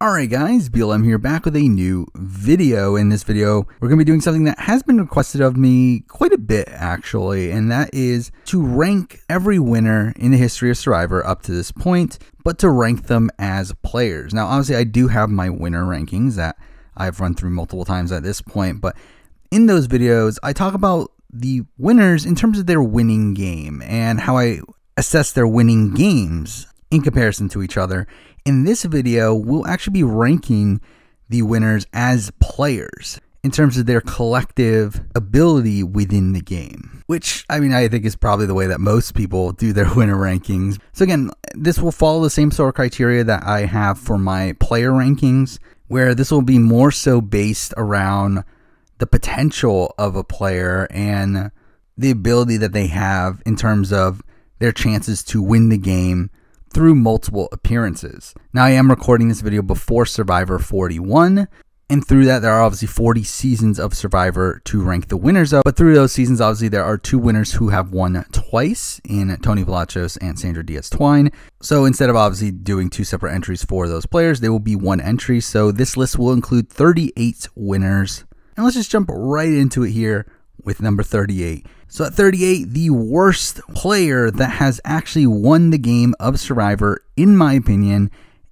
Alright guys, BLM here back with a new video. In this video, we're going to be doing something that has been requested of me quite a bit actually, and that is to rank every winner in the history of Survivor up to this point, but to rank them as players. Now obviously I do have my winner rankings that I've run through multiple times at this point, but in those videos I talk about the winners in terms of their winning game and how I assess their winning games in comparison to each other in this video, we'll actually be ranking the winners as players in terms of their collective ability within the game, which I mean, I think is probably the way that most people do their winner rankings. So, again, this will follow the same sort of criteria that I have for my player rankings, where this will be more so based around the potential of a player and the ability that they have in terms of their chances to win the game through multiple appearances. Now, I am recording this video before Survivor 41, and through that, there are obviously 40 seasons of Survivor to rank the winners of. But through those seasons, obviously, there are two winners who have won twice in Tony Palacios and Sandra Diaz Twine. So instead of obviously doing two separate entries for those players, they will be one entry. So this list will include 38 winners. And let's just jump right into it here with number 38. So at 38, the worst player that has actually won the game of Survivor, in my opinion,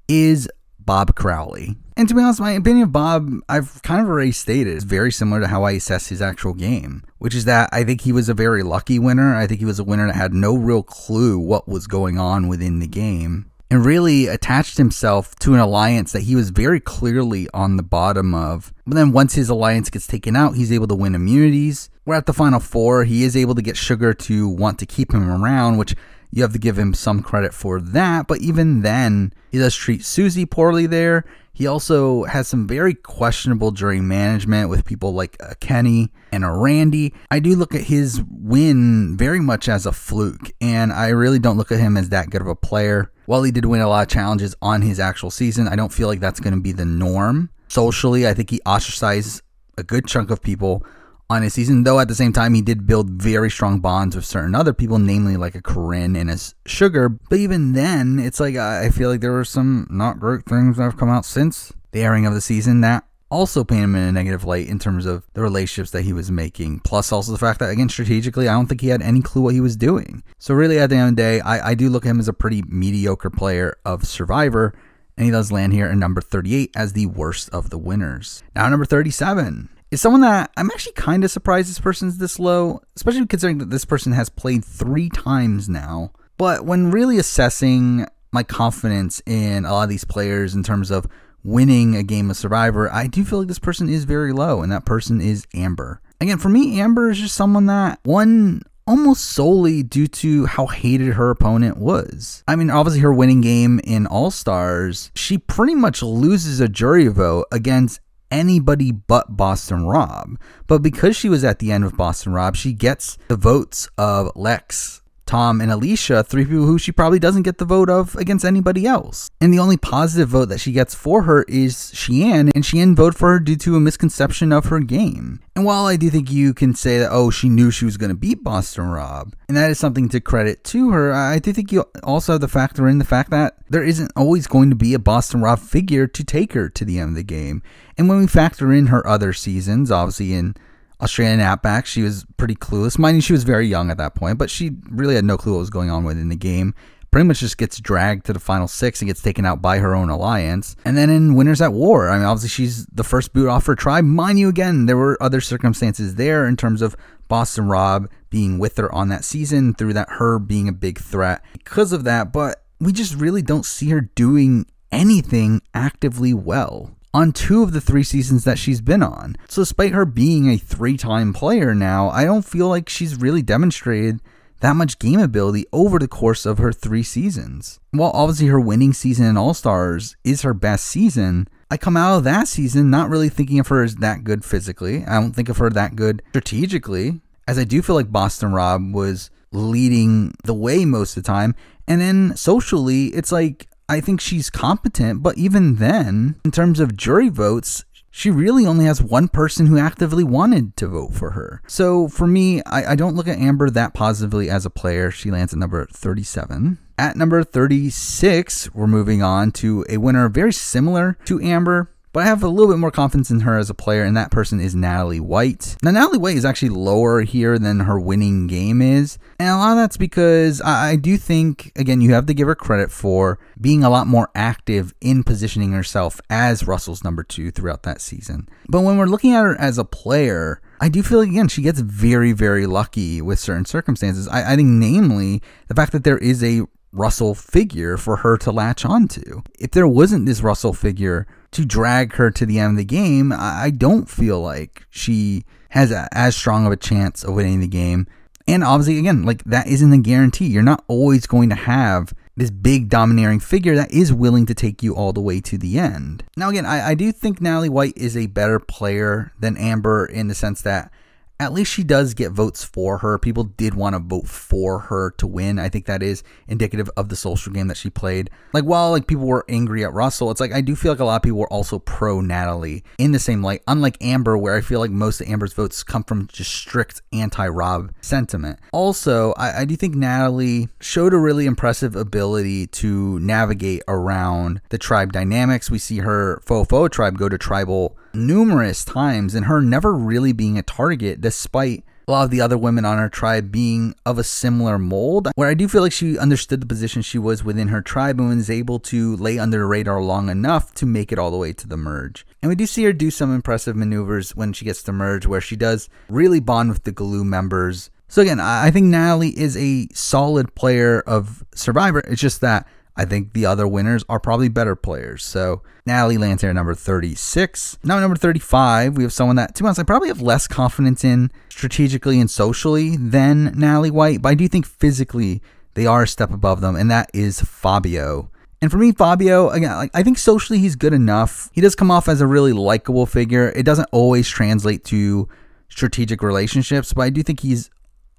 is Bob Crowley. And to be honest, my opinion of Bob, I've kind of already stated, is very similar to how I assess his actual game, which is that I think he was a very lucky winner. I think he was a winner that had no real clue what was going on within the game and really attached himself to an alliance that he was very clearly on the bottom of. But then once his alliance gets taken out, he's able to win immunities we're at the final four. He is able to get Sugar to want to keep him around, which you have to give him some credit for that. But even then, he does treat Susie poorly there. He also has some very questionable jury management with people like a uh, Kenny and a Randy. I do look at his win very much as a fluke, and I really don't look at him as that good of a player. While he did win a lot of challenges on his actual season, I don't feel like that's going to be the norm. Socially, I think he ostracized a good chunk of people on his season, though at the same time he did build very strong bonds with certain other people, namely like a Corinne and a Sugar. But even then, it's like I feel like there were some not great things that have come out since the airing of the season that also paint him in a negative light in terms of the relationships that he was making. Plus, also the fact that, again, strategically, I don't think he had any clue what he was doing. So, really, at the end of the day, I, I do look at him as a pretty mediocre player of Survivor, and he does land here in number 38 as the worst of the winners. Now, number 37 is someone that I'm actually kind of surprised this person's this low, especially considering that this person has played three times now. But when really assessing my confidence in a lot of these players in terms of winning a game of Survivor, I do feel like this person is very low, and that person is Amber. Again, for me, Amber is just someone that won almost solely due to how hated her opponent was. I mean, obviously, her winning game in All Stars, she pretty much loses a jury vote against anybody but Boston Rob. But because she was at the end of Boston Rob, she gets the votes of Lex Tom and Alicia, three people who she probably doesn't get the vote of against anybody else. And the only positive vote that she gets for her is Shean, and Shean voted for her due to a misconception of her game. And while I do think you can say that, oh, she knew she was going to beat Boston Rob, and that is something to credit to her, I do think you also have to factor in the fact that there isn't always going to be a Boston Rob figure to take her to the end of the game. And when we factor in her other seasons, obviously in Australian outback. She was pretty clueless. Mind you, she was very young at that point, but she really had no clue what was going on within the game. Pretty much just gets dragged to the final six and gets taken out by her own alliance. And then in Winners at War, I mean, obviously she's the first boot off her tribe. Mind you, again, there were other circumstances there in terms of Boston Rob being with her on that season through that her being a big threat because of that. But we just really don't see her doing anything actively well on two of the three seasons that she's been on. So, despite her being a three time player now, I don't feel like she's really demonstrated that much game ability over the course of her three seasons. While obviously her winning season in All Stars is her best season, I come out of that season not really thinking of her as that good physically. I don't think of her that good strategically, as I do feel like Boston Rob was leading the way most of the time. And then socially, it's like I think she's competent, but even then, in terms of jury votes, she really only has one person who actively wanted to vote for her. So for me, I, I, don't look at Amber that positively as a player. She lands at number 37. At number 36, we're moving on to a winner very similar to Amber, but I have a little bit more confidence in her as a player, and that person is Natalie White. Now, Natalie White is actually lower here than her winning game is, and a lot of that's because I, I do think, again, you have to give her credit for being a lot more active in positioning herself as Russell's number two throughout that season. But when we're looking at her as a player, I do feel like, again, she gets very, very lucky with certain circumstances. I, I think, namely, the fact that there is a Russell figure for her to latch onto. If there wasn't this Russell figure, to drag her to the end of the game, I don't feel like she has a, as strong of a chance of winning the game. And obviously, again, like that isn't a guarantee. You're not always going to have this big domineering figure that is willing to take you all the way to the end. Now, again, I, I do think Natalie White is a better player than Amber in the sense that at least she does get votes for her. People did want to vote for her to win. I think that is indicative of the social game that she played. Like while like people were angry at Russell, it's like I do feel like a lot of people were also pro Natalie in the same light. Unlike Amber, where I feel like most of Amber's votes come from just strict anti-Rob sentiment. Also, I, I do think Natalie showed a really impressive ability to navigate around the tribe dynamics. We see her Fofo tribe go to tribal numerous times and her never really being a target despite a lot of the other women on her tribe being of a similar mold, where I do feel like she understood the position she was within her tribe and was able to lay under the radar long enough to make it all the way to the merge. And we do see her do some impressive maneuvers when she gets to merge, where she does really bond with the Galoo members. So again, I think Natalie is a solid player of Survivor. It's just that I think the other winners are probably better players. So Natalie lands here number 36. Now, number 35, we have someone that, to be honest, I probably have less confidence in strategically and socially than Natalie White, but I do think physically they are a step above them, and that is Fabio. And for me, Fabio, again, like, I think socially he's good enough. He does come off as a really likable figure. It doesn't always translate to strategic relationships, but I do think he's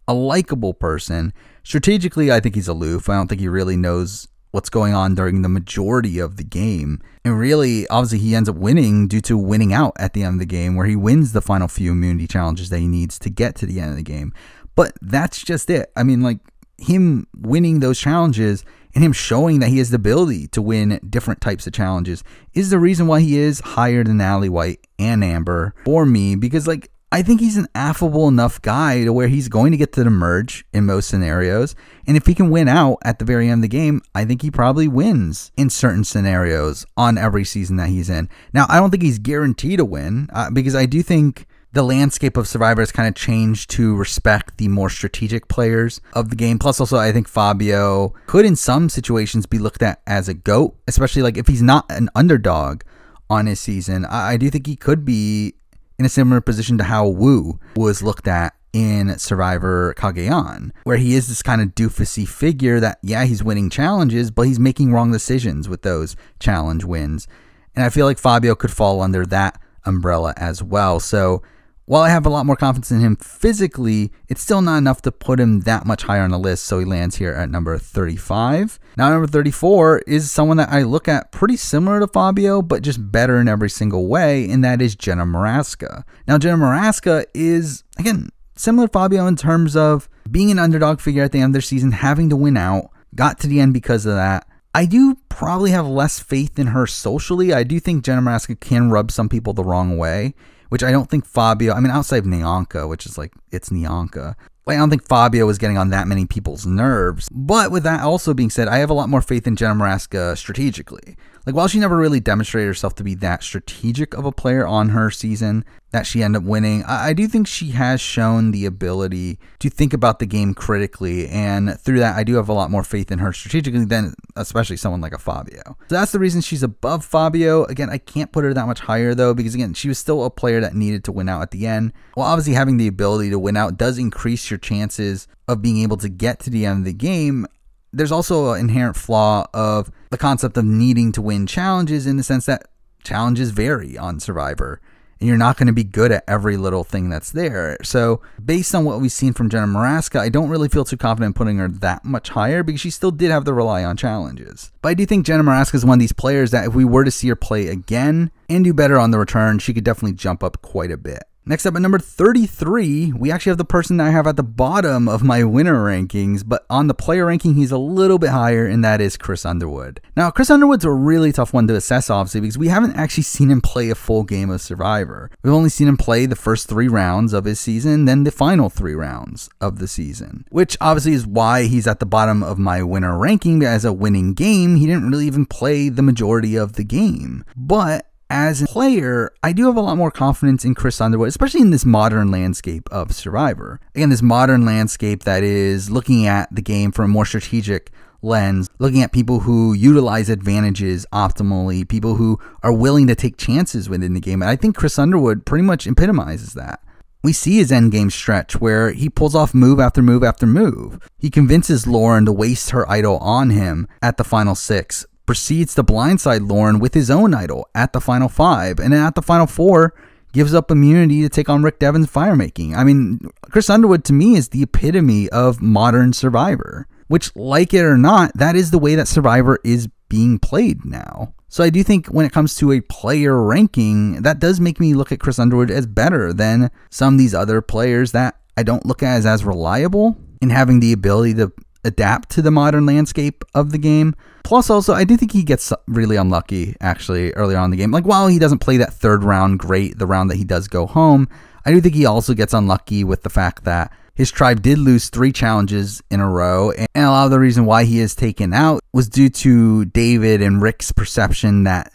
a likable person. Strategically, I think he's aloof. I don't think he really knows what's going on during the majority of the game. And really, obviously, he ends up winning due to winning out at the end of the game, where he wins the final few immunity challenges that he needs to get to the end of the game. But that's just it. I mean, like him winning those challenges and him showing that he has the ability to win different types of challenges is the reason why he is higher than Ally White and Amber for me because like I think he's an affable enough guy to where he's going to get to the merge in most scenarios. And if he can win out at the very end of the game, I think he probably wins in certain scenarios on every season that he's in. Now, I don't think he's guaranteed to win uh, because I do think the landscape of Survivor has kind of changed to respect the more strategic players of the game. Plus, also, I think Fabio could, in some situations, be looked at as a GOAT, especially like if he's not an underdog on his season. I, I do think he could be in a similar position to how Wu was looked at in Survivor Kageon, where he is this kind of doofusy figure that, yeah, he's winning challenges, but he's making wrong decisions with those challenge wins. And I feel like Fabio could fall under that umbrella as well. So while I have a lot more confidence in him physically, it's still not enough to put him that much higher on the list, so he lands here at number 35. Now, number 34 is someone that I look at pretty similar to Fabio, but just better in every single way, and that is Jenna Maraska. Now, Jenna Maraska is, again, similar to Fabio in terms of being an underdog figure at the end of their season, having to win out, got to the end because of that. I do probably have less faith in her socially. I do think Jenna Maraska can rub some people the wrong way which I don't think Fabio, I mean, outside of Nyanka, which is like, it's Nyanka. I don't think Fabio was getting on that many people's nerves. But with that also being said, I have a lot more faith in Jen Maraska strategically. Like while she never really demonstrated herself to be that strategic of a player on her season that she ended up winning, I, I do think she has shown the ability to think about the game critically, and through that, I do have a lot more faith in her strategically than especially someone like a Fabio. So that's the reason she's above Fabio. Again, I can't put her that much higher though, because again, she was still a player that needed to win out at the end. Well, obviously having the ability to win out does increase your chances of being able to get to the end of the game there's also an inherent flaw of the concept of needing to win challenges in the sense that challenges vary on Survivor. And you're not going to be good at every little thing that's there. So, based on what we've seen from Jenna Maraska, I don't really feel too confident putting her that much higher because she still did have to rely on challenges. But I do think Jenna Maraska is one of these players that if we were to see her play again and do better on the return, she could definitely jump up quite a bit. Next up at number 33, we actually have the person I have at the bottom of my winner rankings, but on the player ranking, he's a little bit higher, and that is Chris Underwood. Now, Chris Underwood's a really tough one to assess, obviously, because we haven't actually seen him play a full game of Survivor. We've only seen him play the first three rounds of his season, then the final three rounds of the season, which obviously is why he's at the bottom of my winner ranking. As a winning game, he didn't really even play the majority of the game. But as a player, I do have a lot more confidence in Chris Underwood, especially in this modern landscape of Survivor. Again, this modern landscape that is looking at the game from a more strategic lens, looking at people who utilize advantages optimally, people who are willing to take chances within the game. And I think Chris Underwood pretty much epitomizes that. We see his endgame stretch where he pulls off move after move after move. He convinces Lauren to waste her idol on him at the final six, proceeds to blindside Lauren with his own idol at the final five. And then at the final four, gives up immunity to take on Rick Devon's firemaking. I mean, Chris Underwood to me is the epitome of modern Survivor, which, like it or not, that is the way that Survivor is being played now. So I do think when it comes to a player ranking, that does make me look at Chris Underwood as better than some of these other players that I don't look at as as reliable in having the ability to adapt to the modern landscape of the game. Plus, also, I do think he gets really unlucky actually early on in the game. Like, while he doesn't play that third round great, the round that he does go home, I do think he also gets unlucky with the fact that his tribe did lose three challenges in a row. And a lot of the reason why he is taken out was due to David and Rick's perception that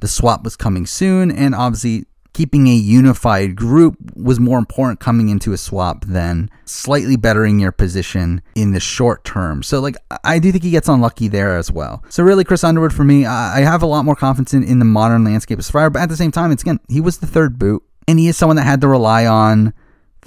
the swap was coming soon. And obviously, keeping a unified group was more important coming into a swap than slightly bettering your position in the short term. So, like, I do think he gets unlucky there as well. So, really, Chris Underwood for me, I have a lot more confidence in, in the modern landscape as far. but at the same time, it's again, he was the third boot. And he is someone that had to rely on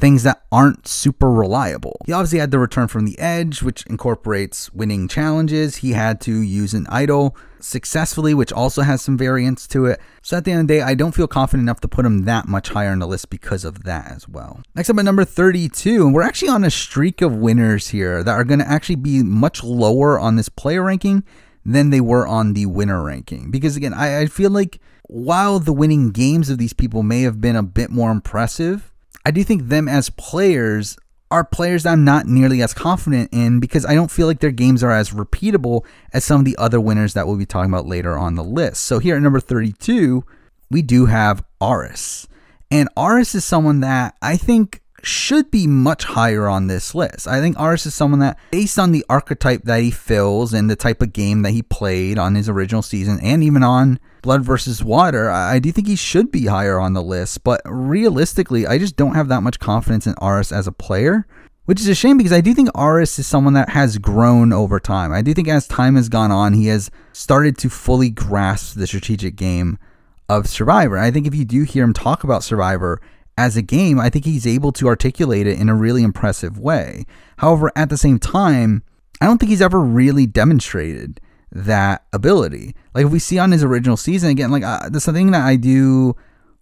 things that aren't super reliable. He obviously had the return from the edge, which incorporates winning challenges. He had to use an idol successfully, which also has some variance to it. So at the end of the day, I don't feel confident enough to put him that much higher on the list because of that as well. Next up at number 32, and we're actually on a streak of winners here that are going to actually be much lower on this player ranking than they were on the winner ranking. Because again, I, I feel like while the winning games of these people may have been a bit more impressive, I do think them as players are players I'm not nearly as confident in because I don't feel like their games are as repeatable as some of the other winners that we'll be talking about later on the list. So here at number 32, we do have Aris. And Aris is someone that I think should be much higher on this list. I think Aris is someone that, based on the archetype that he fills and the type of game that he played on his original season and even on Blood versus Water, I do think he should be higher on the list. But realistically, I just don't have that much confidence in Aris as a player. Which is a shame because I do think Aris is someone that has grown over time. I do think as time has gone on, he has started to fully grasp the strategic game of Survivor. I think if you do hear him talk about Survivor, as a game, I think he's able to articulate it in a really impressive way. However, at the same time, I don't think he's ever really demonstrated that ability. Like if we see on his original season again, like uh, that's the thing that I do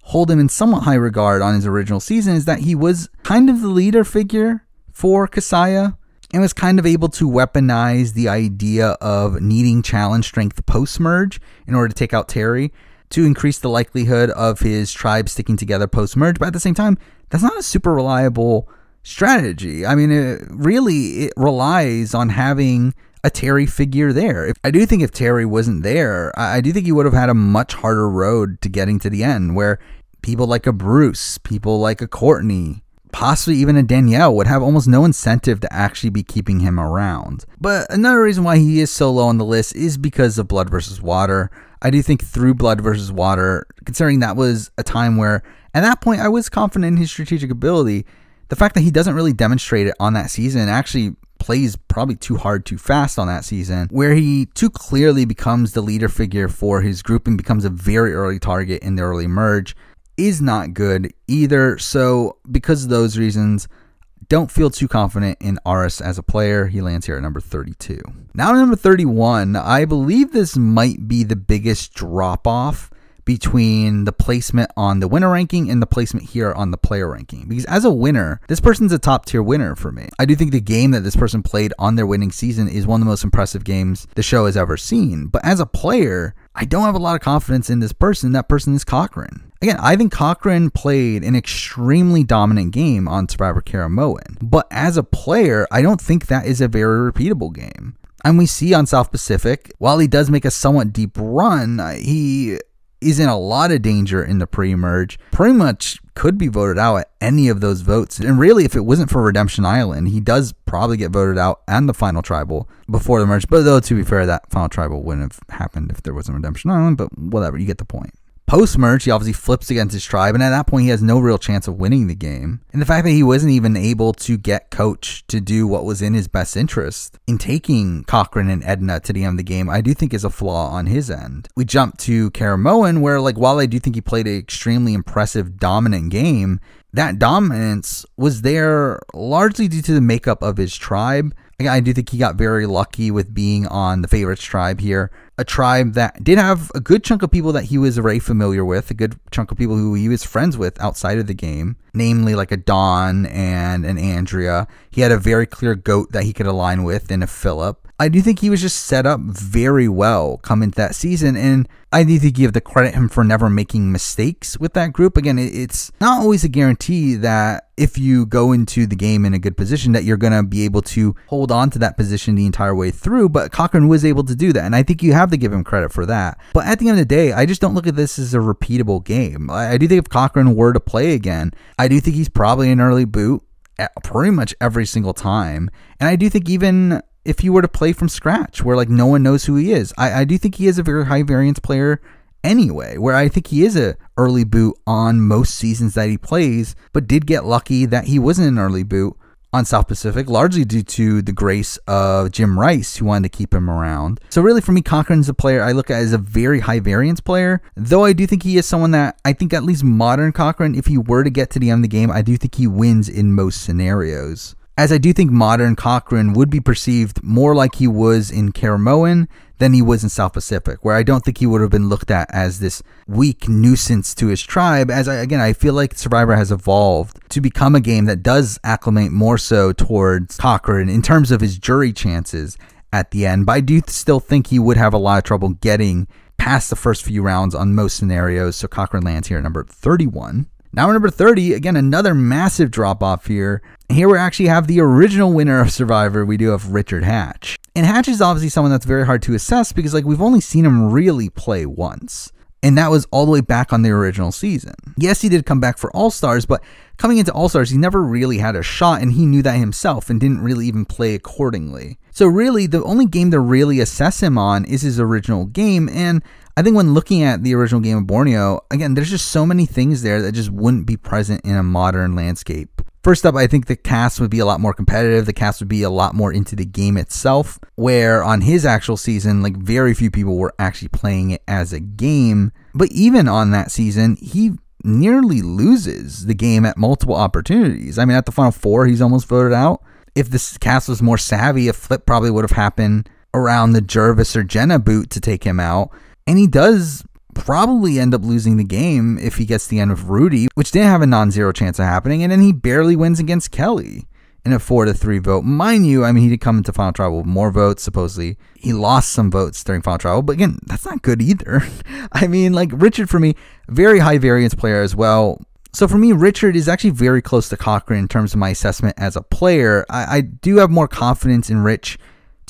hold him in somewhat high regard on his original season is that he was kind of the leader figure for Kasaya and was kind of able to weaponize the idea of needing challenge strength post merge in order to take out Terry to increase the likelihood of his tribe sticking together post merge. But at the same time, that's not a super reliable strategy. I mean, it really it relies on having a Terry figure there. If, I do think if Terry wasn't there, I, I do think he would have had a much harder road to getting to the end where people like a Bruce, people like a Courtney, possibly even a Danielle, would have almost no incentive to actually be keeping him around. But another reason why he is so low on the list is because of Blood versus Water. I do think through Blood versus Water, considering that was a time where at that point I was confident in his strategic ability, the fact that he doesn't really demonstrate it on that season actually plays probably too hard too fast on that season where he too clearly becomes the leader figure for his group and becomes a very early target in the early merge is not good either. So, because of those reasons, don't feel too confident in Aris as a player. He lands here at number 32. Now, number 31, I believe this might be the biggest drop off between the placement on the winner ranking and the placement here on the player ranking. Because as a winner, this person's a top tier winner for me. I do think the game that this person played on their winning season is one of the most impressive games the show has ever seen. But as a player, I don't have a lot of confidence in this person. That person is Cochrane. Again, Ivan Cochran played an extremely dominant game on Survivor Karamoan, but as a player, I don't think that is a very repeatable game. And we see on South Pacific, while he does make a somewhat deep run, uh, he is in a lot of danger in the pre merge. Pretty much could be voted out at any of those votes. And really, if it wasn't for Redemption Island, he does probably get voted out and the final tribal before the merge. But though, to be fair, that final tribal wouldn't have happened if there wasn't Redemption Island, but whatever, you get the point. Post merge, he obviously flips against his tribe, and at that point, he has no real chance of winning the game. And the fact that he wasn't even able to get Coach to do what was in his best interest in taking Cochrane and Edna to the end of the game, I do think is a flaw on his end. We jump to Karamoan, where, like, while I do think he played an extremely impressive, dominant game, that dominance was there largely due to the makeup of his tribe. I do think he got very lucky with being on the favorites tribe here a tribe that did have a good chunk of people that he was very familiar with, a good chunk of people who he was friends with outside of the game, namely like a Don and an Andrea. He had a very clear goat that he could align with and a Philip. I do think he was just set up very well coming into that season. And I need to give the credit him for never making mistakes with that group. Again, it's not always a guarantee that if you go into the game in a good position that you're going to be able to hold on to that position the entire way through. But Cochran was able to do that. And I think you have to give him credit for that. But at the end of the day, I just don't look at this as a repeatable game. I, I do think if Cochran were to play again, I do think he's probably an early boot eh, pretty much every single time. And I do think even if you were to play from scratch, where like no one knows who he is. I, I do think he is a very high variance player anyway, where I think he is a early boot on most seasons that he plays, but did get lucky that he wasn't an early boot on South Pacific, largely due to the grace of Jim Rice, who wanted to keep him around. So really for me, is a player I look at as a very high variance player, though I do think he is someone that I think at least modern Cochran, if he were to get to the end of the game, I do think he wins in most scenarios as I do think modern Cochrane would be perceived more like he was in Karamoan than he was in South Pacific, where I don't think he would have been looked at as this weak nuisance to his tribe. As I, again, I feel like Survivor has evolved to become a game that does acclimate more so towards Cochrane in terms of his jury chances at the end. But I do still think he would have a lot of trouble getting past the first few rounds on most scenarios. So Cochrane lands here at number 31. Now, number 30, again, another massive drop off here. Here we actually have the original winner of Survivor. We do have Richard Hatch. And Hatch is obviously someone that's very hard to assess because, like, we've only seen him really play once. And that was all the way back on the original season. Yes, he did come back for All Stars, but coming into All Stars, he never really had a shot, and he knew that himself and didn't really even play accordingly. So, really, the only game to really assess him on is his original game, and I think when looking at the original game of Borneo, again, there's just so many things there that just wouldn't be present in a modern landscape. First up, I think the cast would be a lot more competitive. The cast would be a lot more into the game itself, where on his actual season, like very few people were actually playing it as a game. But even on that season, he nearly loses the game at multiple opportunities. I mean, at the Final Four, he's almost voted out. If this cast was more savvy, a flip probably would have happened around the Jervis or Jenna boot to take him out. And he does probably end up losing the game if he gets the end of Rudy, which didn't have a non zero chance of happening. And then he barely wins against Kelly in a four to three vote. Mind you, I mean, he did come into Final Tribal with more votes, supposedly. He lost some votes during Final Tribal, but again, that's not good either. I mean, like Richard for me, very high variance player as well. So for me, Richard is actually very close to Cochran in terms of my assessment as a player. I, I do have more confidence in Rich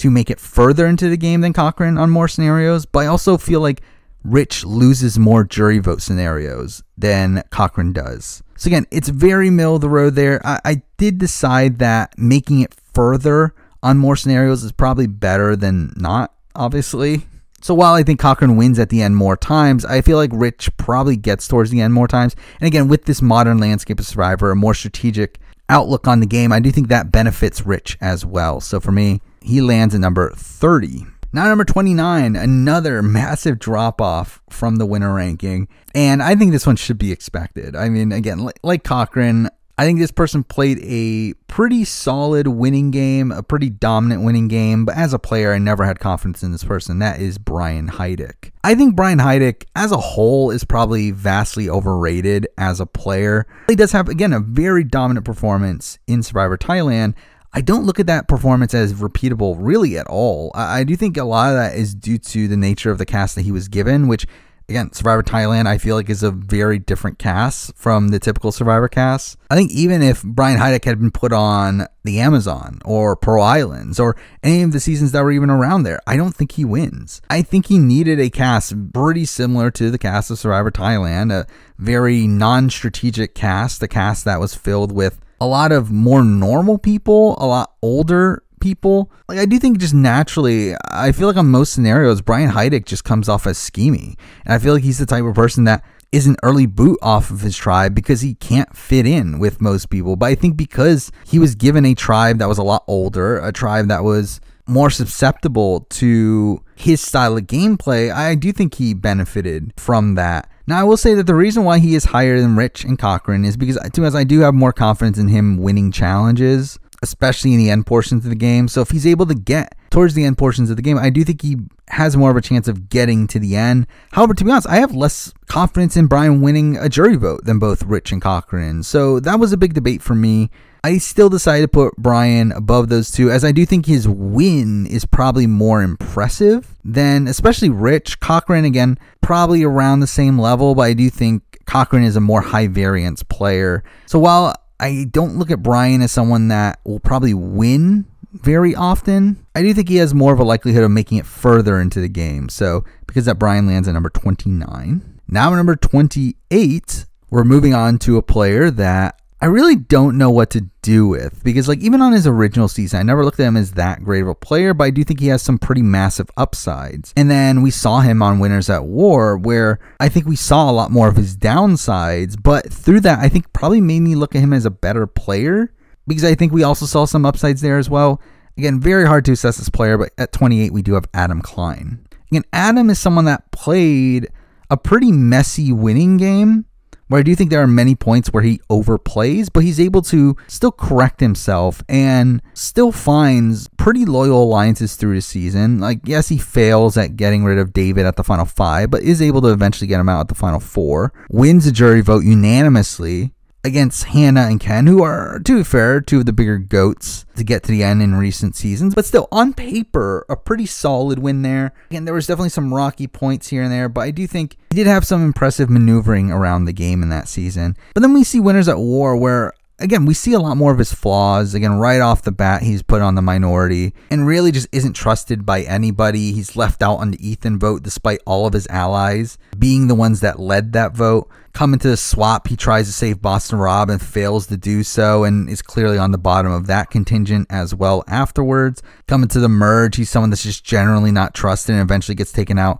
to make it further into the game than Cochran on more scenarios, but I also feel like Rich loses more jury vote scenarios than Cochran does. So again, it's very middle of the road there. I, I did decide that making it further on more scenarios is probably better than not, obviously. So while I think Cochran wins at the end more times, I feel like Rich probably gets towards the end more times. And again, with this modern landscape of Survivor, a more strategic outlook on the game, I do think that benefits Rich as well. So for me, he lands at number 30. Now, number 29, another massive drop off from the winner ranking. And I think this one should be expected. I mean, again, like Cochran, I think this person played a pretty solid winning game, a pretty dominant winning game, but as a player, I never had confidence in this person. That is Brian Heidick. I think Brian Heidick, as a whole, is probably vastly overrated as a player. He does have, again, a very dominant performance in Survivor Thailand, I don't look at that performance as repeatable really at all. I, I do think a lot of that is due to the nature of the cast that he was given, which again, Survivor Thailand, I feel like is a very different cast from the typical Survivor cast. I think even if Brian Heideck had been put on the Amazon or Pearl Islands or any of the seasons that were even around there, I don't think he wins. I think he needed a cast pretty similar to the cast of Survivor Thailand, a very non strategic cast, a cast that was filled with a lot of more normal people, a lot older people. Like I do think just naturally, I feel like on most scenarios, Brian Heidick just comes off as scheming, and I feel like he's the type of person that is an early boot off of his tribe because he can't fit in with most people. But I think because he was given a tribe that was a lot older, a tribe that was more susceptible to his style of gameplay, I do think he benefited from that. Now, I will say that the reason why he is higher than Rich and Cochran is because, to as I do have more confidence in him winning challenges, especially in the end portions of the game. So, if he's able to get towards the end portions of the game, I do think he has more of a chance of getting to the end. However, to be honest, I have less confidence in Brian winning a jury vote than both Rich and Cochran. So, that was a big debate for me I still decide to put Brian above those two, as I do think his win is probably more impressive than especially Rich. Cochran, again, probably around the same level, but I do think Cochran is a more high variance player. So while I don't look at Brian as someone that will probably win very often, I do think he has more of a likelihood of making it further into the game. So because that Brian lands at number 29. Now, number 28, we're moving on to a player that I really don't know what to do with because, like, even on his original season, I never looked at him as that great of a player, but I do think he has some pretty massive upsides. And then we saw him on Winners at War, where I think we saw a lot more of his downsides, but through that, I think probably made me look at him as a better player because I think we also saw some upsides there as well. Again, very hard to assess this player, but at 28, we do have Adam Klein. Again, Adam is someone that played a pretty messy winning game where I do think there are many points where he overplays, but he's able to still correct himself and still finds pretty loyal alliances through the season. Like, yes, he fails at getting rid of David at the final five, but is able to eventually get him out at the final four. Wins the jury vote unanimously against Hannah and Ken, who are, to be fair, two of the bigger goats to get to the end in recent seasons. But still, on paper, a pretty solid win there. Again, there was definitely some rocky points here and there, but I do think he did have some impressive maneuvering around the game in that season. But then we see Winners at War, where again, we see a lot more of his flaws. Again, right off the bat, he's put on the minority and really just isn't trusted by anybody. He's left out on the Ethan vote despite all of his allies being the ones that led that vote. Coming to the swap, he tries to save Boston Rob and fails to do so and is clearly on the bottom of that contingent as well afterwards. Coming to the merge, he's someone that's just generally not trusted and eventually gets taken out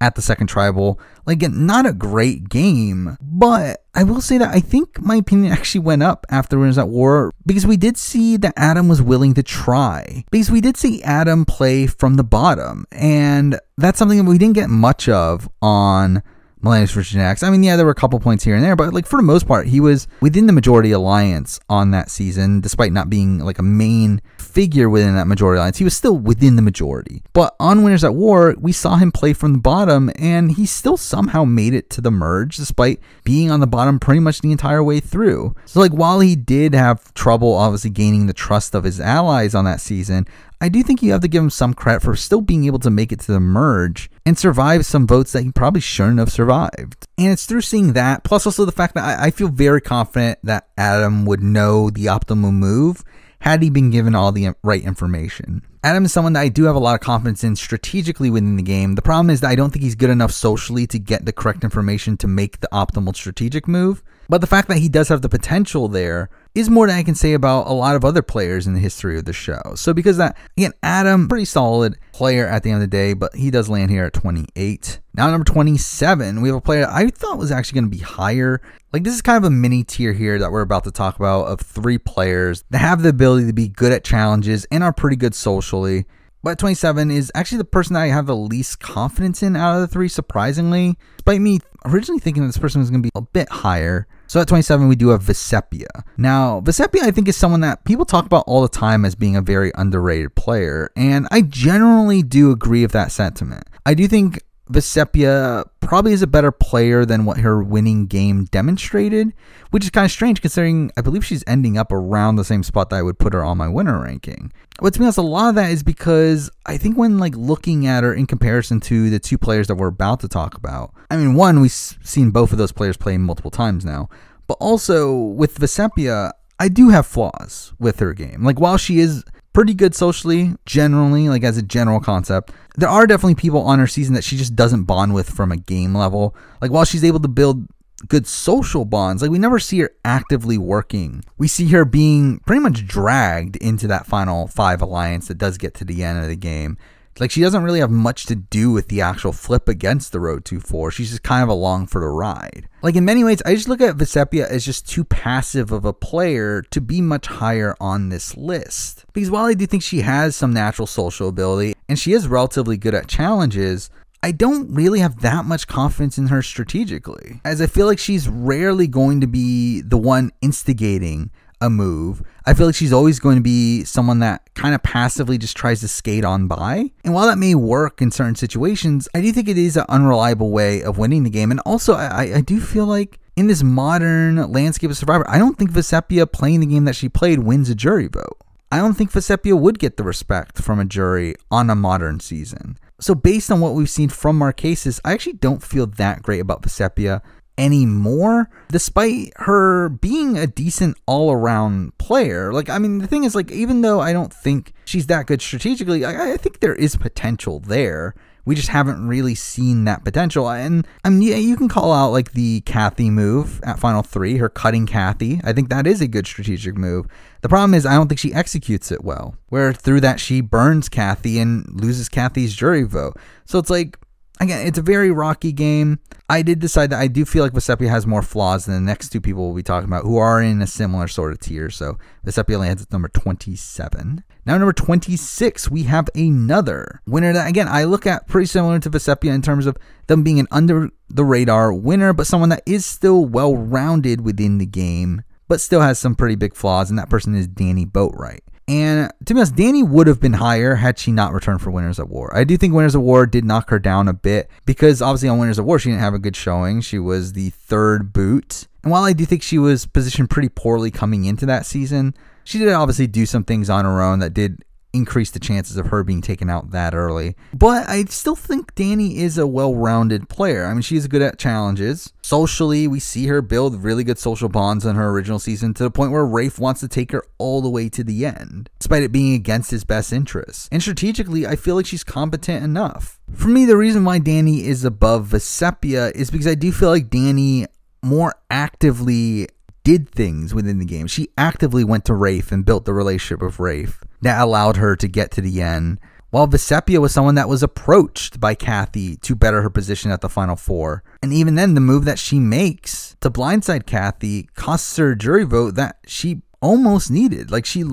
at the second tribal. Like, not a great game, but I will say that I think my opinion actually went up after Winners at War because we did see that Adam was willing to try. Because we did see Adam play from the bottom, and that's something that we didn't get much of on Melanius Virginiacs. I mean, yeah, there were a couple points here and there, but like for the most part, he was within the majority alliance on that season, despite not being like a main figure within that majority alliance. He was still within the majority. But on Winners at War, we saw him play from the bottom, and he still somehow made it to the merge, despite being on the bottom pretty much the entire way through. So like while he did have trouble obviously gaining the trust of his allies on that season, I do think you have to give him some credit for still being able to make it to the merge and survive some votes that he probably shouldn't have survived. And it's through seeing that, plus also the fact that I, I feel very confident that Adam would know the optimal move had he been given all the right information. Adam is someone that I do have a lot of confidence in strategically within the game. The problem is that I don't think he's good enough socially to get the correct information to make the optimal strategic move. But the fact that he does have the potential there is more than I can say about a lot of other players in the history of the show. So because that again, Adam, pretty solid player at the end of the day, but he does land here at 28. Now number 27, we have a player I thought was actually going to be higher. Like this is kind of a mini tier here that we're about to talk about of three players that have the ability to be good at challenges and are pretty good socially. But 27 is actually the person that I have the least confidence in out of the three, surprisingly. Despite me originally thinking that this person was going to be a bit higher, so at 27, we do have Vesepia. Now, Vesepia, I think, is someone that people talk about all the time as being a very underrated player, and I generally do agree with that sentiment. I do think Vesepia probably is a better player than what her winning game demonstrated, which is kind of strange considering I believe she's ending up around the same spot that I would put her on my winner ranking. But to be honest, a lot of that is because I think when like looking at her in comparison to the two players that we're about to talk about, I mean, one, we've seen both of those players play multiple times now, but also with Vesepia, I do have flaws with her game. Like while she is pretty good socially, generally, like as a general concept. There are definitely people on her season that she just doesn't bond with from a game level. Like while she's able to build good social bonds, like we never see her actively working. We see her being pretty much dragged into that final five alliance that does get to the end of the game like she doesn't really have much to do with the actual flip against the road 2-4 she's just kind of along for the ride like in many ways i just look at Visepia as just too passive of a player to be much higher on this list because while i do think she has some natural social ability and she is relatively good at challenges I don't really have that much confidence in her strategically, as I feel like she's rarely going to be the one instigating a move. I feel like she's always going to be someone that kind of passively just tries to skate on by. And while that may work in certain situations, I do think it is an unreliable way of winning the game. And also, I, I do feel like in this modern landscape of Survivor, I don't think Vesepia playing the game that she played wins a jury vote. I don't think Vesepia would get the respect from a jury on a modern season. So, based on what we've seen from Marquesas, I actually don't feel that great about Vesepia anymore, despite her being a decent all around player. Like, I mean, the thing is, like, even though I don't think she's that good strategically, I, I think there is potential there we just haven't really seen that potential. And I mean, yeah, you can call out like the Kathy move at Final Three, her cutting Kathy. I think that is a good strategic move. The problem is, I don't think she executes it well, where through that she burns Kathy and loses Kathy's jury vote. So it's like, again, it's a very rocky game. I did decide that I do feel like Vesepia has more flaws than the next two people we'll be talking about, who are in a similar sort of tier. So Vesepia lands at number 27. Now, number 26, we have another winner that, again, I look at pretty similar to Vesepia in terms of them being an under the radar winner, but someone that is still well rounded within the game, but still has some pretty big flaws, and that person is Danny Boatwright. And to be honest, Danny would have been higher had she not returned for Winners at War. I do think Winners at War did knock her down a bit because obviously on Winners at War, she didn't have a good showing. She was the third boot. And while I do think she was positioned pretty poorly coming into that season, she did obviously do some things on her own that did increase the chances of her being taken out that early. But I still think Danny is a well rounded player. I mean, she's good at challenges. Socially, we see her build really good social bonds in her original season to the point where Rafe wants to take her all the way to the end, despite it being against his best interests. And strategically, I feel like she's competent enough. For me, the reason why Danny is above Vesepia is because I do feel like Danny more actively did things within the game. She actively went to Rafe and built the relationship with Rafe that allowed her to get to the end, while Vesepia was someone that was approached by Kathy to better her position at the Final Four. And even then, the move that she makes to blindside Kathy costs her a jury vote that she almost needed. Like, she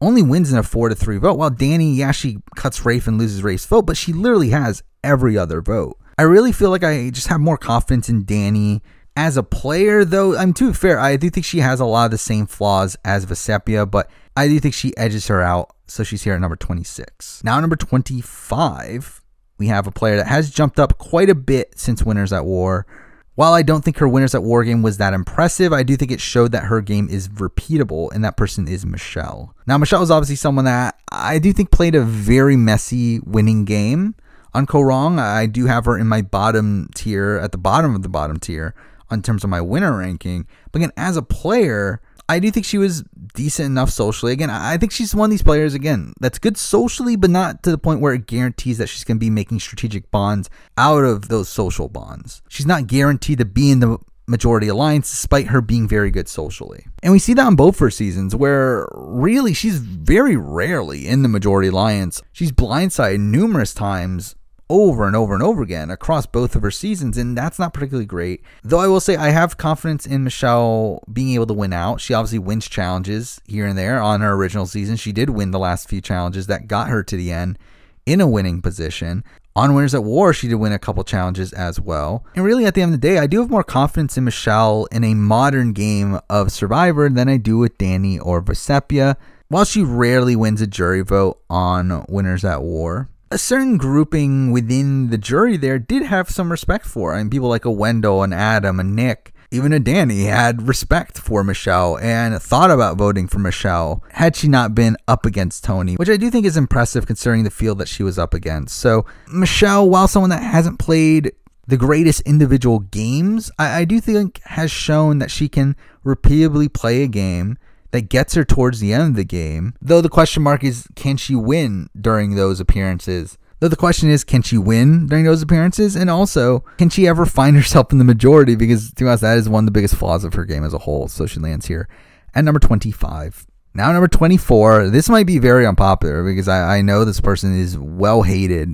only wins in a four to three vote, while Danny, yeah, she cuts Rafe and loses Rafe's vote, but she literally has every other vote. I really feel like I just have more confidence in Danny as a player, though. I'm too fair. I do think she has a lot of the same flaws as Vesepia, but I do think she edges her out, so she's here at number 26. Now, number 25, we have a player that has jumped up quite a bit since Winners at War. While I don't think her Winners at War game was that impressive, I do think it showed that her game is repeatable, and that person is Michelle. Now, Michelle is obviously someone that I do think played a very messy winning game on Korong. I do have her in my bottom tier, at the bottom of the bottom tier, in terms of my winner ranking. But again, as a player, I do think she was decent enough socially. Again, I think she's one of these players again that's good socially, but not to the point where it guarantees that she's going to be making strategic bonds out of those social bonds. She's not guaranteed to be in the majority alliance despite her being very good socially. And we see that on both her seasons where really she's very rarely in the majority alliance. She's blindsided numerous times over and over and over again across both of her seasons, and that's not particularly great. Though I will say I have confidence in Michelle being able to win out. She obviously wins challenges here and there on her original season. She did win the last few challenges that got her to the end in a winning position. On Winners at War, she did win a couple challenges as well. And really, at the end of the day, I do have more confidence in Michelle in a modern game of Survivor than I do with Danny or Vesepia. While she rarely wins a jury vote on Winners at War, a certain grouping within the jury there did have some respect for. I mean, people like a Wendell and Adam and Nick, even a Danny had respect for Michelle and thought about voting for Michelle had she not been up against Tony, which I do think is impressive considering the field that she was up against. So, Michelle, while someone that hasn't played the greatest individual games, I, I do think has shown that she can repeatedly play a game that gets her towards the end of the game. Though the question mark is can she win during those appearances? Though the question is, can she win during those appearances? And also, can she ever find herself in the majority? Because to us, that is one of the biggest flaws of her game as a whole. So she lands here at number 25. Now, number 24. This might be very unpopular because I, I know this person is well hated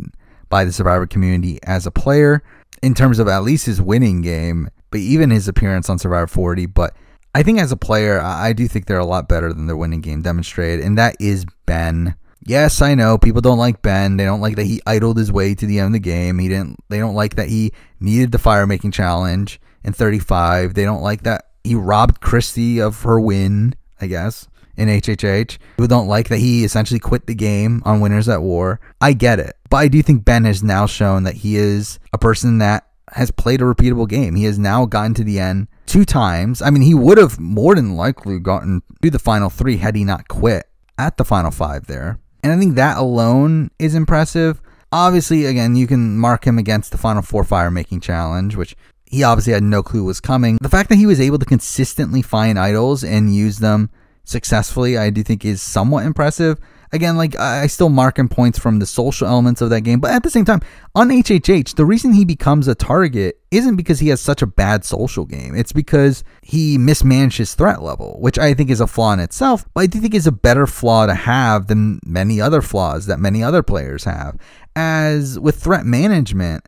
by the Survivor community as a player in terms of at least his winning game, but even his appearance on Survivor 40. But I think as a player, I do think they're a lot better than their winning game demonstrated, and that is Ben. Yes, I know people don't like Ben. They don't like that he idled his way to the end of the game. He didn't. They don't like that he needed the fire making challenge in 35. They don't like that he robbed Christie of her win. I guess in HHH. People don't like that he essentially quit the game on Winners at War. I get it, but I do think Ben has now shown that he is a person that has played a repeatable game. He has now gotten to the end two times. I mean, he would have more than likely gotten to the final three had he not quit at the final five there. And I think that alone is impressive. Obviously, again, you can mark him against the final four fire making challenge, which he obviously had no clue was coming. The fact that he was able to consistently find idols and use them successfully, I do think is somewhat impressive again, like I still mark him points from the social elements of that game, but at the same time, on HHH, the reason he becomes a target isn't because he has such a bad social game. It's because he mismanages his threat level, which I think is a flaw in itself, but I do think is a better flaw to have than many other flaws that many other players have. As with threat management,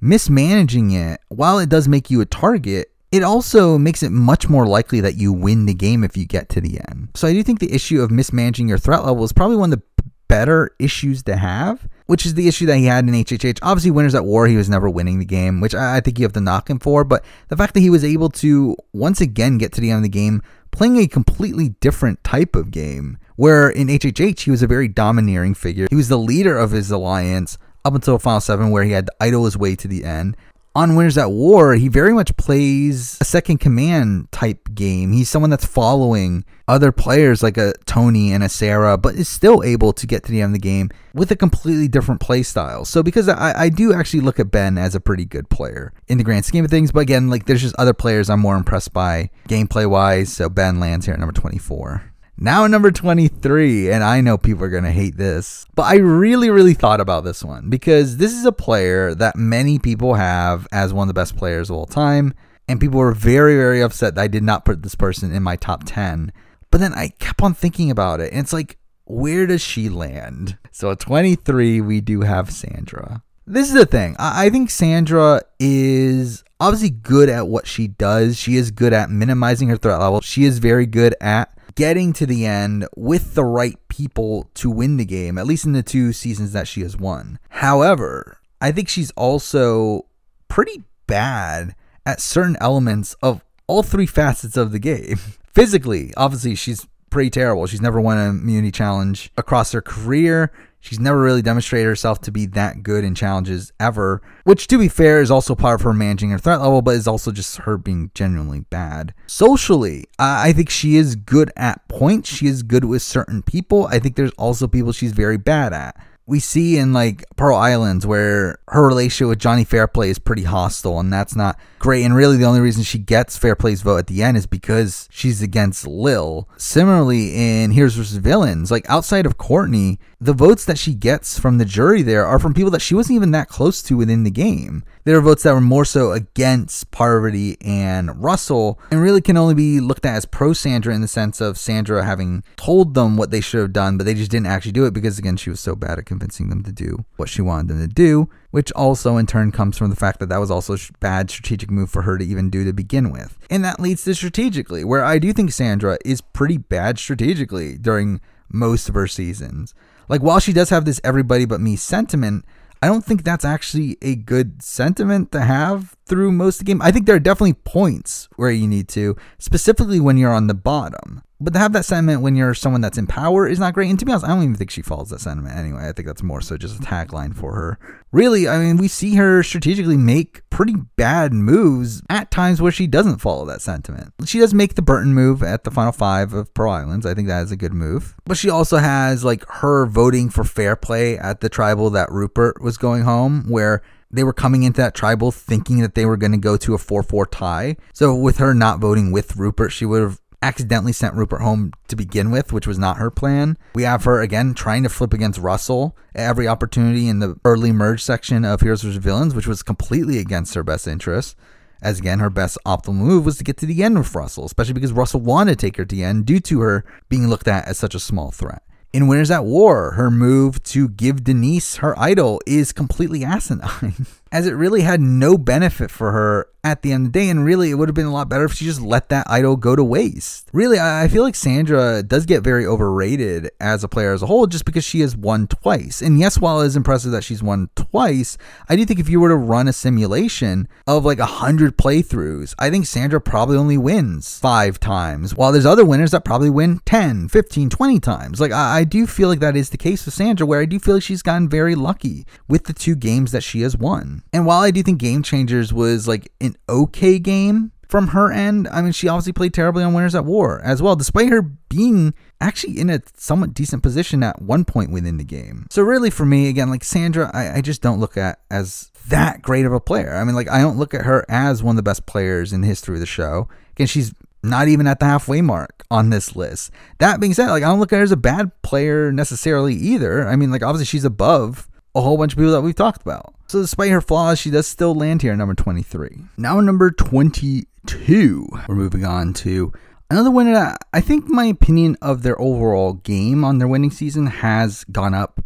mismanaging it, while it does make you a target, it also makes it much more likely that you win the game if you get to the end. So I do think the issue of mismanaging your threat level is probably one of the better issues to have, which is the issue that he had in HHH. Obviously, Winners at War, he was never winning the game, which I, think you have to knock him for. But the fact that he was able to once again get to the end of the game playing a completely different type of game, where in HHH, he was a very domineering figure. He was the leader of his alliance up until Final 7, where he had to idle his way to the end on Winners at War, he very much plays a second command type game. He's someone that's following other players like a Tony and a Sarah, but is still able to get to the end of the game with a completely different play style. So because I, I do actually look at Ben as a pretty good player in the grand scheme of things, but again, like there's just other players I'm more impressed by gameplay wise. So Ben lands here at number 24. Now number 23, and I know people are going to hate this, but I really, really thought about this one because this is a player that many people have as one of the best players of all time. And people were very, very upset that I did not put this person in my top 10. But then I kept on thinking about it, and it's like, where does she land? So at 23, we do have Sandra. This is the thing. I, I think Sandra is obviously good at what she does. She is good at minimizing her threat level. She is very good at getting to the end with the right people to win the game, at least in the two seasons that she has won. However, I think she's also pretty bad at certain elements of all three facets of the game. Physically, obviously, she's pretty terrible. She's never won a immunity challenge across her career. She's never really demonstrated herself to be that good in challenges ever, which to be fair is also part of her managing her threat level, but is also just her being genuinely bad. Socially, I think she is good at points. She is good with certain people. I think there's also people she's very bad at we see in like Pearl Islands where her relationship with Johnny Fairplay is pretty hostile, and that's not great. And really, the only reason she gets Fair Play's vote at the end is because she's against Lil. Similarly, in Heroes vs. Villains, like outside of Courtney, the votes that she gets from the jury there are from people that she wasn't even that close to within the game. There are votes that were more so against Parvati and Russell, and really can only be looked at as pro Sandra in the sense of Sandra having told them what they should have done, but they just didn't actually do it because, again, she was so bad at convincing them to do what she wanted them to do which also in turn comes from the fact that that was also a bad strategic move for her to even do to begin with. And that leads to strategically, where I do think Sandra is pretty bad strategically during most of her seasons. Like, while she does have this everybody but me sentiment, I don't think that's actually a good sentiment to have through most of the game. I think there are definitely points where you need to, specifically when you're on the bottom. But to have that sentiment when you're someone that's in power is not great. And to be honest, I don't even think she follows that sentiment anyway. I think that's more so just a tagline for her. Really, I mean, we see her strategically make pretty bad moves at times where she doesn't follow that sentiment. She does make the Burton move at the final five of Pearl Islands. I think that is a good move. But she also has like her voting for fair play at the tribal that Rupert was going home, where they were coming into that tribal thinking that they were going to go to a 4 4 tie. So, with her not voting with Rupert, she would have accidentally sent Rupert home to begin with, which was not her plan. We have her again trying to flip against Russell at every opportunity in the early merge section of Heroes vs. Villains, which was completely against her best interest. As again, her best optimal move was to get to the end with Russell, especially because Russell wanted to take her to the end due to her being looked at as such a small threat. In Winners at War, her move to give Denise her idol is completely asinine. as it really had no benefit for her at the end of the day. And really, it would have been a lot better if she just let that idol go to waste. Really, I feel like Sandra does get very overrated as a player as a whole just because she has won twice. And yes, while it is impressive that she's won twice, I do think if you were to run a simulation of like 100 playthroughs, I think Sandra probably only wins five times, while there's other winners that probably win 10, 15, 20 times. Like, I, I do feel like that is the case with Sandra, where I do feel like she's gotten very lucky with the two games that she has won. And while I do think Game Changers was like an okay game from her end, I mean, she obviously played terribly on Winners at War as well, despite her being actually in a somewhat decent position at one point within the game. So really for me, again, like Sandra, I, I, just don't look at as that great of a player. I mean, like I don't look at her as one of the best players in the history of the show. Again, she's not even at the halfway mark on this list. That being said, like I don't look at her as a bad player necessarily either. I mean, like obviously she's above a whole bunch of people that we've talked about. So despite her flaws, she does still land here at number 23. Now number 22, we're moving on to Another winner that I think my opinion of their overall game on their winning season has gone up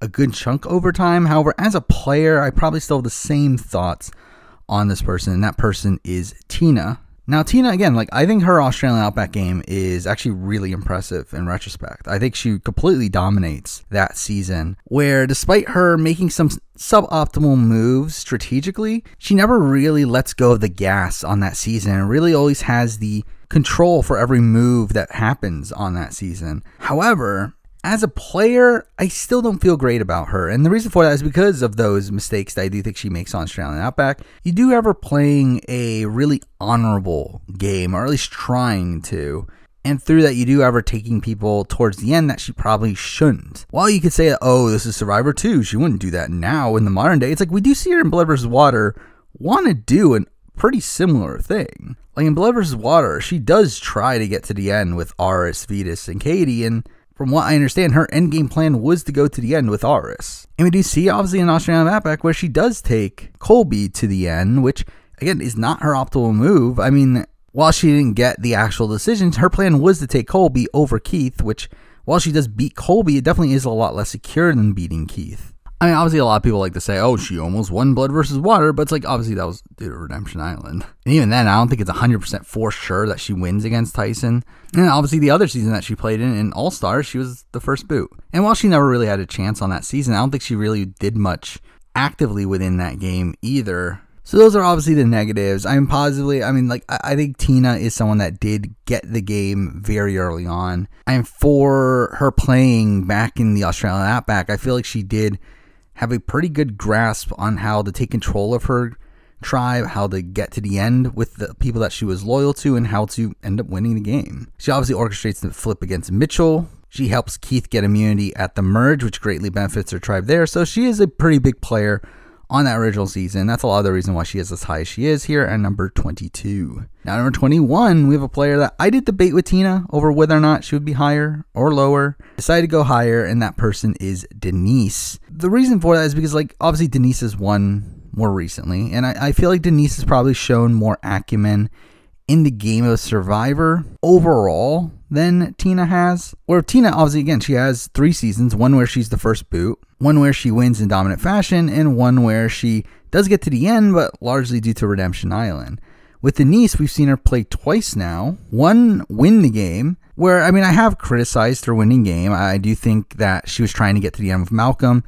a good chunk over time. However, as a player, I probably still have the same thoughts on this person, and that person is Tina now, Tina, again, like I think her Australian Outback game is actually really impressive in retrospect. I think she completely dominates that season, where despite her making some suboptimal moves strategically, she never really lets go of the gas on that season and really always has the control for every move that happens on that season. However, as a player, I still don't feel great about her. And the reason for that is because of those mistakes that I do think she makes on Australian Outback. You do have her playing a really honorable game, or at least trying to. And through that, you do have her taking people towards the end that she probably shouldn't. While you could say, oh, this is Survivor 2, she wouldn't do that now in the modern day, it's like we do see her in Blood vs. Water want to do an pretty similar thing. Like in Blood vs. Water, she does try to get to the end with Aris, Vetus, and Katie, and from what I understand, her endgame plan was to go to the end with Aris. And we do see, obviously, an Australian back where she does take Colby to the end, which, again, is not her optimal move. I mean, while she didn't get the actual decisions, her plan was to take Colby over Keith, which, while she does beat Colby, it definitely is a lot less secure than beating Keith. I mean, obviously, a lot of people like to say, "Oh, she almost won Blood versus Water," but it's like obviously that was dude, Redemption Island, and even then, I don't think it's hundred percent for sure that she wins against Tyson. And obviously, the other season that she played in, in All Stars, she was the first boot. And while she never really had a chance on that season, I don't think she really did much actively within that game either. So those are obviously the negatives. I am positively, I mean, like I, I think Tina is someone that did get the game very early on. And for her playing back in the Australian Outback, I feel like she did have a pretty good grasp on how to take control of her tribe, how to get to the end with the people that she was loyal to, and how to end up winning the game. She obviously orchestrates the flip against Mitchell. She helps Keith get immunity at the merge, which greatly benefits her tribe there. So she is a pretty big player on that original season. That's a lot of the reason why she is as high as she is here at number 22. Now, number 21, we have a player that I did debate with Tina over whether or not she would be higher or lower. Decided to go higher, and that person is Denise. The reason for that is because, like, obviously, Denise has won more recently, and I, I feel like Denise has probably shown more acumen in the game of Survivor overall than Tina has. Or Tina, obviously, again, she has three seasons one where she's the first boot, one where she wins in dominant fashion, and one where she does get to the end, but largely due to Redemption Island. With Denise, we've seen her play twice now. One win the game, where I mean, I have criticized her winning game. I do think that she was trying to get to the end with Malcolm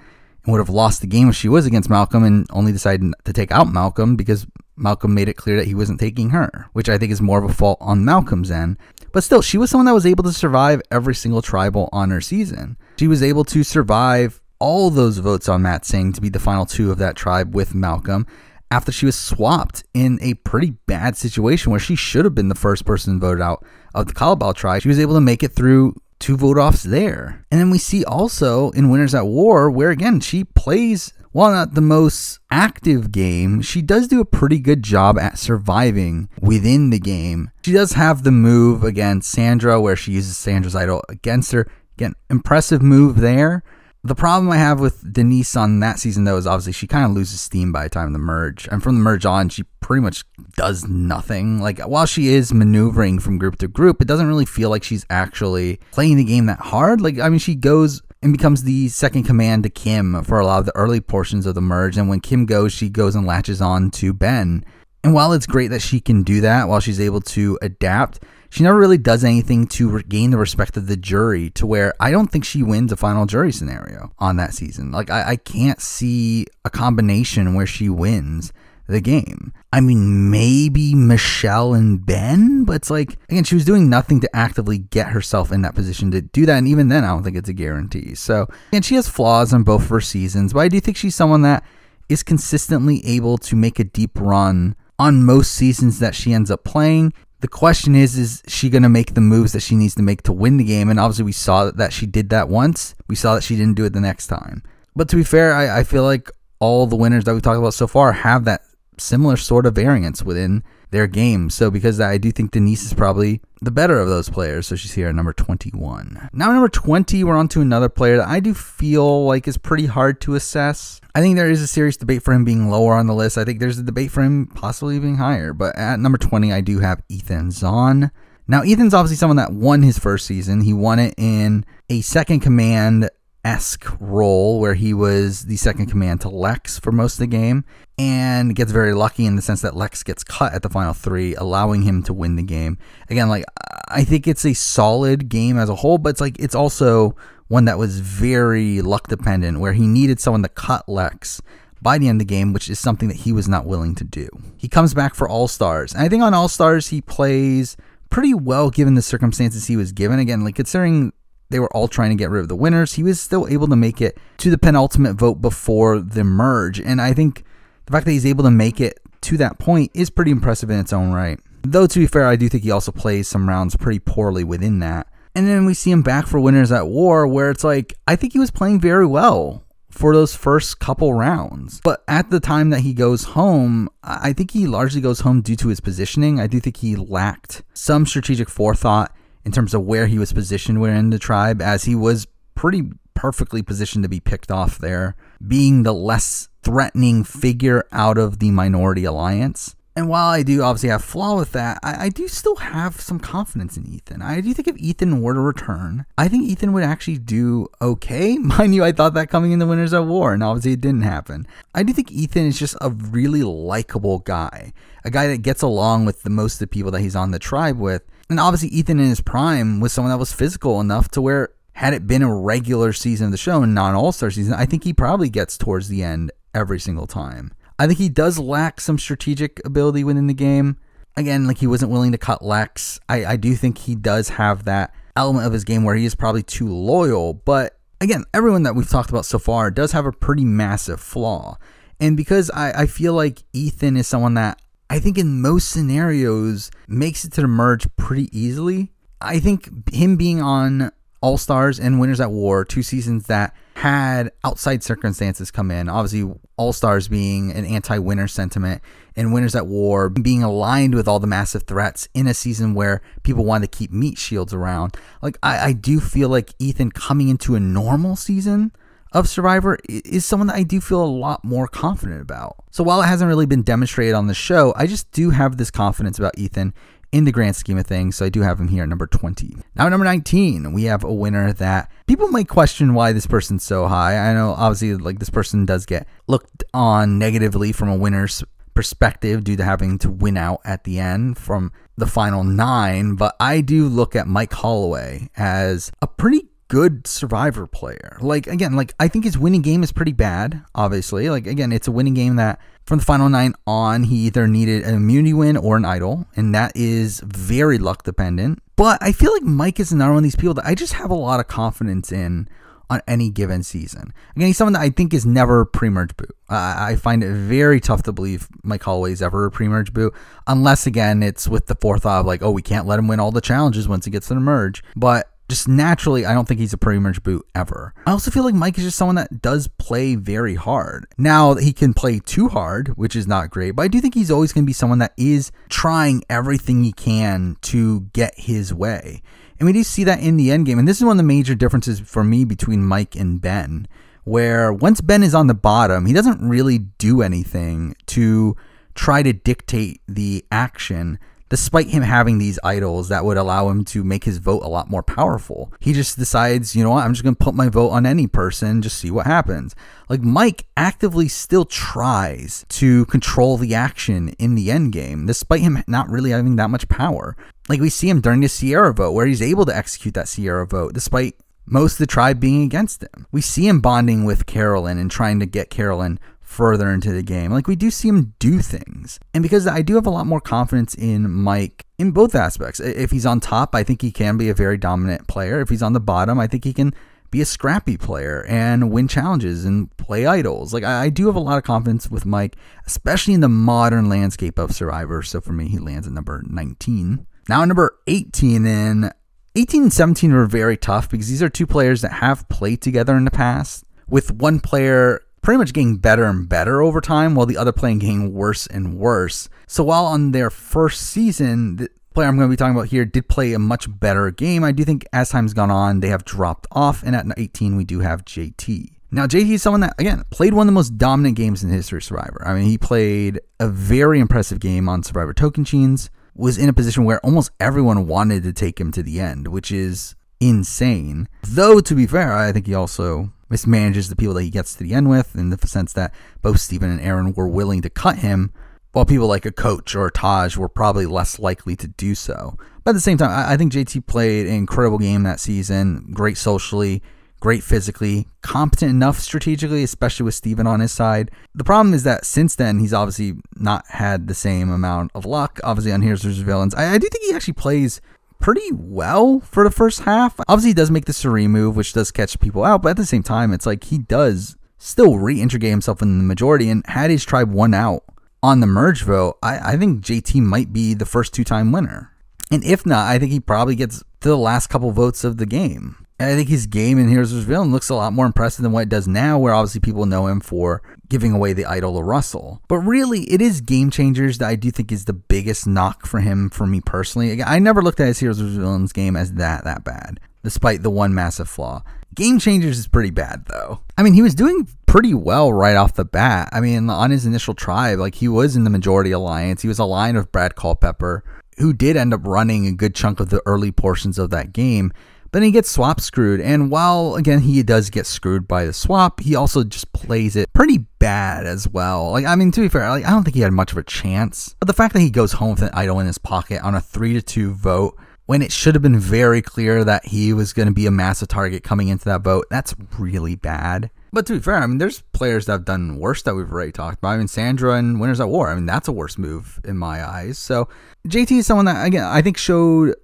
and would have lost the game if she was against Malcolm and only decided to take out Malcolm because Malcolm made it clear that he wasn't taking her, which I think is more of a fault on Malcolm's end. But still, she was someone that was able to survive every single tribal on her season. She was able to survive all those votes on Matt Singh to be the final two of that tribe with Malcolm after she was swapped in a pretty bad situation where she should have been the first person voted out of the Kalabal tribe. She was able to make it through two vote offs there. And then we see also in Winners at War, where again, she plays while not the most active game, she does do a pretty good job at surviving within the game. She does have the move against Sandra where she uses Sandra's idol against her. Again, impressive move there. The problem I have with Denise on that season, though, is obviously she kind of loses steam by the time of the merge. And from the merge on, she pretty much does nothing. Like, while she is maneuvering from group to group, it doesn't really feel like she's actually playing the game that hard. Like, I mean, she goes and becomes the second command to Kim for a lot of the early portions of the merge. And when Kim goes, she goes and latches on to Ben. And while it's great that she can do that, while she's able to adapt, she never really does anything to regain the respect of the jury to where I don't think she wins a final jury scenario on that season. Like, I, I can't see a combination where she wins the game. I mean, maybe Michelle and Ben, but it's like, again, she was doing nothing to actively get herself in that position to do that. And even then, I don't think it's a guarantee. So, and she has flaws on both of her seasons, but I do think she's someone that is consistently able to make a deep run on most seasons that she ends up playing. The question is, is she going to make the moves that she needs to make to win the game? And obviously, we saw that she did that once. We saw that she didn't do it the next time. But to be fair, I, I feel like all the winners that we talked about so far have that similar sort of variance within their game. So because I do think Denise is probably the better of those players. So she's here at number 21. Now number 20, we're on to another player that I do feel like is pretty hard to assess. I think there is a serious debate for him being lower on the list. I think there's a debate for him possibly being higher. But at number 20, I do have Ethan Zahn. Now, Ethan's obviously someone that won his first season. He won it in a second command esque role where he was the second command to Lex for most of the game and gets very lucky in the sense that Lex gets cut at the final three, allowing him to win the game. Again, like I think it's a solid game as a whole, but it's like it's also one that was very luck dependent where he needed someone to cut Lex by the end of the game, which is something that he was not willing to do. He comes back for All Stars, and I think on All Stars he plays pretty well given the circumstances he was given. Again, like considering they were all trying to get rid of the winners. He was still able to make it to the penultimate vote before the merge. And I think the fact that he's able to make it to that point is pretty impressive in its own right. Though, to be fair, I do think he also plays some rounds pretty poorly within that. And then we see him back for Winners at War, where it's like, I think he was playing very well for those first couple rounds. But at the time that he goes home, I think he largely goes home due to his positioning. I do think he lacked some strategic forethought in terms of where he was positioned within the tribe, as he was pretty perfectly positioned to be picked off there, being the less threatening figure out of the minority alliance. And while I do obviously have flaw with that, I, I, do still have some confidence in Ethan. I do think if Ethan were to return, I think Ethan would actually do okay. Mind you, I thought that coming in the Winners at War, and obviously it didn't happen. I do think Ethan is just a really likable guy, a guy that gets along with the most of the people that he's on the tribe with. And obviously, Ethan in his prime was someone that was physical enough to where, had it been a regular season of the show and not All Star season, I think he probably gets towards the end every single time. I think he does lack some strategic ability within the game. Again, like he wasn't willing to cut Lex. I, I do think he does have that element of his game where he is probably too loyal, but again, everyone that we've talked about so far does have a pretty massive flaw. And because I, I feel like Ethan is someone that I think in most scenarios makes it to the merge pretty easily. I think him being on All Stars and Winners at War, two seasons that had outside circumstances come in. Obviously, All Stars being an anti winner sentiment and Winners at War being aligned with all the massive threats in a season where people wanted to keep meat shields around. Like, I, I do feel like Ethan coming into a normal season of Survivor is someone that I do feel a lot more confident about. So while it hasn't really been demonstrated on the show, I just do have this confidence about Ethan in the grand scheme of things. So I do have him here at number 20. Now, number 19, we have a winner that people might question why this person's so high. I know, obviously, like this person does get looked on negatively from a winner's perspective due to having to win out at the end from the final nine, but I do look at Mike Holloway as a pretty good survivor player. Like again, like I think his winning game is pretty bad, obviously. Like again, it's a winning game that from the final nine on, he either needed an immunity win or an idol, and that is very luck dependent. But I feel like Mike is another one of these people that I just have a lot of confidence in on any given season. Again, he's someone that I think is never pre-merge boot. I find it very tough to believe Mike Holloway is ever a pre-merge boot, unless again it's with the forethought of like, oh, we can't let him win all the challenges once he gets to the merge. But just naturally, I don't think he's a pretty much boot ever. I also feel like Mike is just someone that does play very hard. Now, he can play too hard, which is not great, but I do think he's always going to be someone that is trying everything he can to get his way. And we do see that in the end game. And this is one of the major differences for me between Mike and Ben, where once Ben is on the bottom, he doesn't really do anything to try to dictate the action despite him having these idols that would allow him to make his vote a lot more powerful. He just decides, you know what, I'm just going to put my vote on any person, just see what happens. Like Mike actively still tries to control the action in the end game, despite him not really having that much power. Like we see him during the Sierra vote, where he's able to execute that Sierra vote despite most of the tribe being against him. We see him bonding with Carolyn and trying to get Carolyn further into the game. Like we do see him do things. And because I do have a lot more confidence in Mike in both aspects. If he's on top, I think he can be a very dominant player. If he's on the bottom, I think he can be a scrappy player and win challenges and play idols. Like I, do have a lot of confidence with Mike, especially in the modern landscape of Survivor. So for me, he lands at number 19. Now number 18 and 18 and 17 were very tough because these are two players that have played together in the past with one player pretty much getting better and better over time, while the other player getting worse and worse. So while on their first season, the player I'm going to be talking about here did play a much better game, I do think as time's gone on, they have dropped off, and at 18 we do have JT. Now, JT is someone that, again, played one of the most dominant games in the history of Survivor. I mean, he played a very impressive game on Survivor Token Chains, was in a position where almost everyone wanted to take him to the end, which is insane. Though, to be fair, I think he also mismanages the people that he gets to the end with, in the sense that both Stephen and Aaron were willing to cut him, while people like a coach or a Taj were probably less likely to do so. But at the same time, I, I think JT played an incredible game that season, great socially, great physically, competent enough strategically, especially with Steven on his side. The problem is that since then, he's obviously not had the same amount of luck, obviously, on Heroes vs. Villains. I, I do think he actually plays pretty well for the first half. Obviously, he does make the Serene move, which does catch people out, but at the same time, it's like he does still reintegrate himself in the majority. And had his tribe won out on the merge vote, I, I think JT might be the first two time winner. And if not, I think he probably gets to the last couple votes of the game. And I think his game in Heroes of Villain looks a lot more impressive than what it does now, where obviously people know him for giving away the idol to Russell. But really, it is Game Changers that I do think is the biggest knock for him, for me personally. I never looked at his Heroes of Villains game as that that bad, despite the one massive flaw. Game Changers is pretty bad though. I mean, he was doing pretty well right off the bat. I mean, on his initial tribe, like he was in the majority alliance. He was aligned with Brad Culpepper, who did end up running a good chunk of the early portions of that game. Then he gets swap screwed, and while again he does get screwed by the swap, he also just plays it pretty bad as well. Like I mean, to be fair, like, I don't think he had much of a chance. But the fact that he goes home with an idol in his pocket on a three to two vote when it should have been very clear that he was going to be a massive target coming into that vote. That's really bad. But to be fair, I mean, there's players that have done worse that we've already talked about. I mean, Sandra and Winners at War. I mean, that's a worse move in my eyes. So JT is someone that, again, I think showed